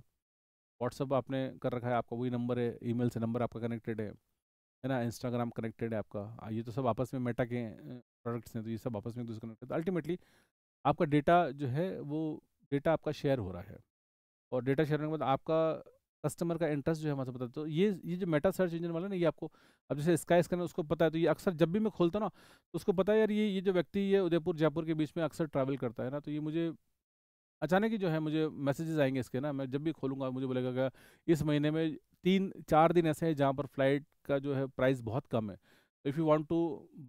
Speaker 1: व्हाट्सअप आपने कर रखा है आपका वही नंबर है ईमेल से नंबर आपका कनेक्टेड है है ना इंस्टाग्राम कनेक्टेड है आपका ये तो सब आपस में मेटा के प्रोडक्ट्स हैं तो ये सब आपस में एक दूसरे कनेक्टेड अल्टीमेटली आपका डेटा जो है वो डेटा आपका शेयर हो रहा है और डेटा शेयर होने के बाद आपका कस्टमर का इंटरेस्ट जो है हमारे बताते तो ये ये जो मेटा सर्च इंजन वाला ना ये आपको अब जैसे स्काई स्कैनर उसको पता है तो ये अक्सर जब भी मैं खोलता ना तो उसको पता है यार ये ये जो व्यक्ति ये उदयपुर जयपुर के बीच में अक्सर ट्रैवल करता है ना तो ये मुझे अचानक ही जो है मुझे मैसेजेस आएंगे इसके ना मैं जब भी खोलूँगा मुझे बोलेगा इस महीने में तीन चार दिन ऐसे हैं जहाँ पर फ्लाइट का जो है प्राइस बहुत कम है if you want to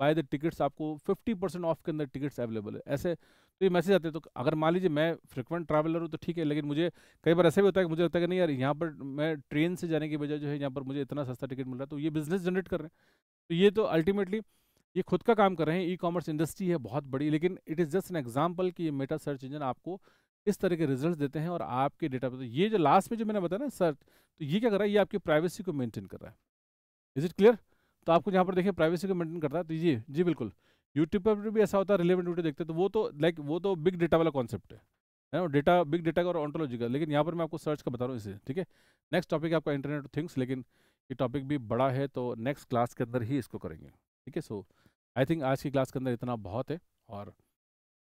Speaker 1: buy the tickets आपको फिफ्टी परसेंट ऑफ के अंदर टिकट्स अवेलेबल है ऐसे तो ये मैसेज आते हैं तो अगर मान लीजिए मैं फ्रिक्वेंट ट्रैवलर हूँ तो ठीक है लेकिन मुझे कई बार ऐसा भी होता है कि मुझे लगता है कि नहीं यार यहाँ पर मैं ट्रेन से जाने की बजाय जो है यहाँ पर मुझे इतना सस्ता टिकट मिल रहा है तो ये बिजनेस जनरेट कर रहे हैं तो ये तो अल्टीमेटली ये खुद का काम कर रहे हैं ई कॉमर्स इंडस्ट्री है बहुत बड़ी लेकिन it is just an example कि ये मेटा सर्च इंजन आपको इस तरह के रिजल्ट देते हैं और आपके डेटा पर तो ये जो लास्ट में जो मैंने बताया ना सर तो ये क्या कर रहा है ये आपकी प्राइवेसी को मेनटेन कर रहा है इज़ इट क्लियर तो आपको यहाँ पर देखिए प्राइवेसी को मेंटेन करता है तो ये जी बिल्कुल यूट्यूब पर भी ऐसा होता है रिलेवेंट वीडियो देखते तो वो तो लाइक वो तो बिग डेटा वाला कॉन्सेप्ट है है ना डेटा बिग डेटा का और ऑन्टोलॉजी का लेकिन यहाँ पर मैं आपको सर्च का बता रहा हूँ इसे ठीक है नेक्स्ट टॉपिक आपका इंटरनेट ऑफ थिंग्स लेकिन ये टॉपिक भी बड़ा है तो नेक्स्ट क्लास के अंदर ही इसको करेंगे ठीक है सो आई थिंक आज की क्लास के अंदर इतना बहुत है और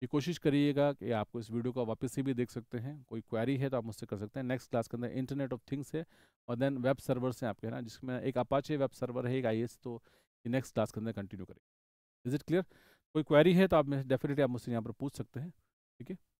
Speaker 1: ये कोशिश करिएगा कि आपको इस वीडियो को वापस से भी देख सकते हैं कोई क्वारी है तो आप मुझसे कर सकते हैं नेक्स्ट क्लास के अंदर इंटरनेट ऑफ थिंग्स है और देन वेब सर्वर हैं आपके ना जिसमें एक अपाचे वेब सर्वर है एक आई तो ये नेक्स्ट क्लास के अंदर कंटिन्यू करेंगे इज़ इट क्लियर कोई क्वेरी है तो आप डेफिनेटली आप मुझसे यहाँ पर पूछ सकते हैं ठीक है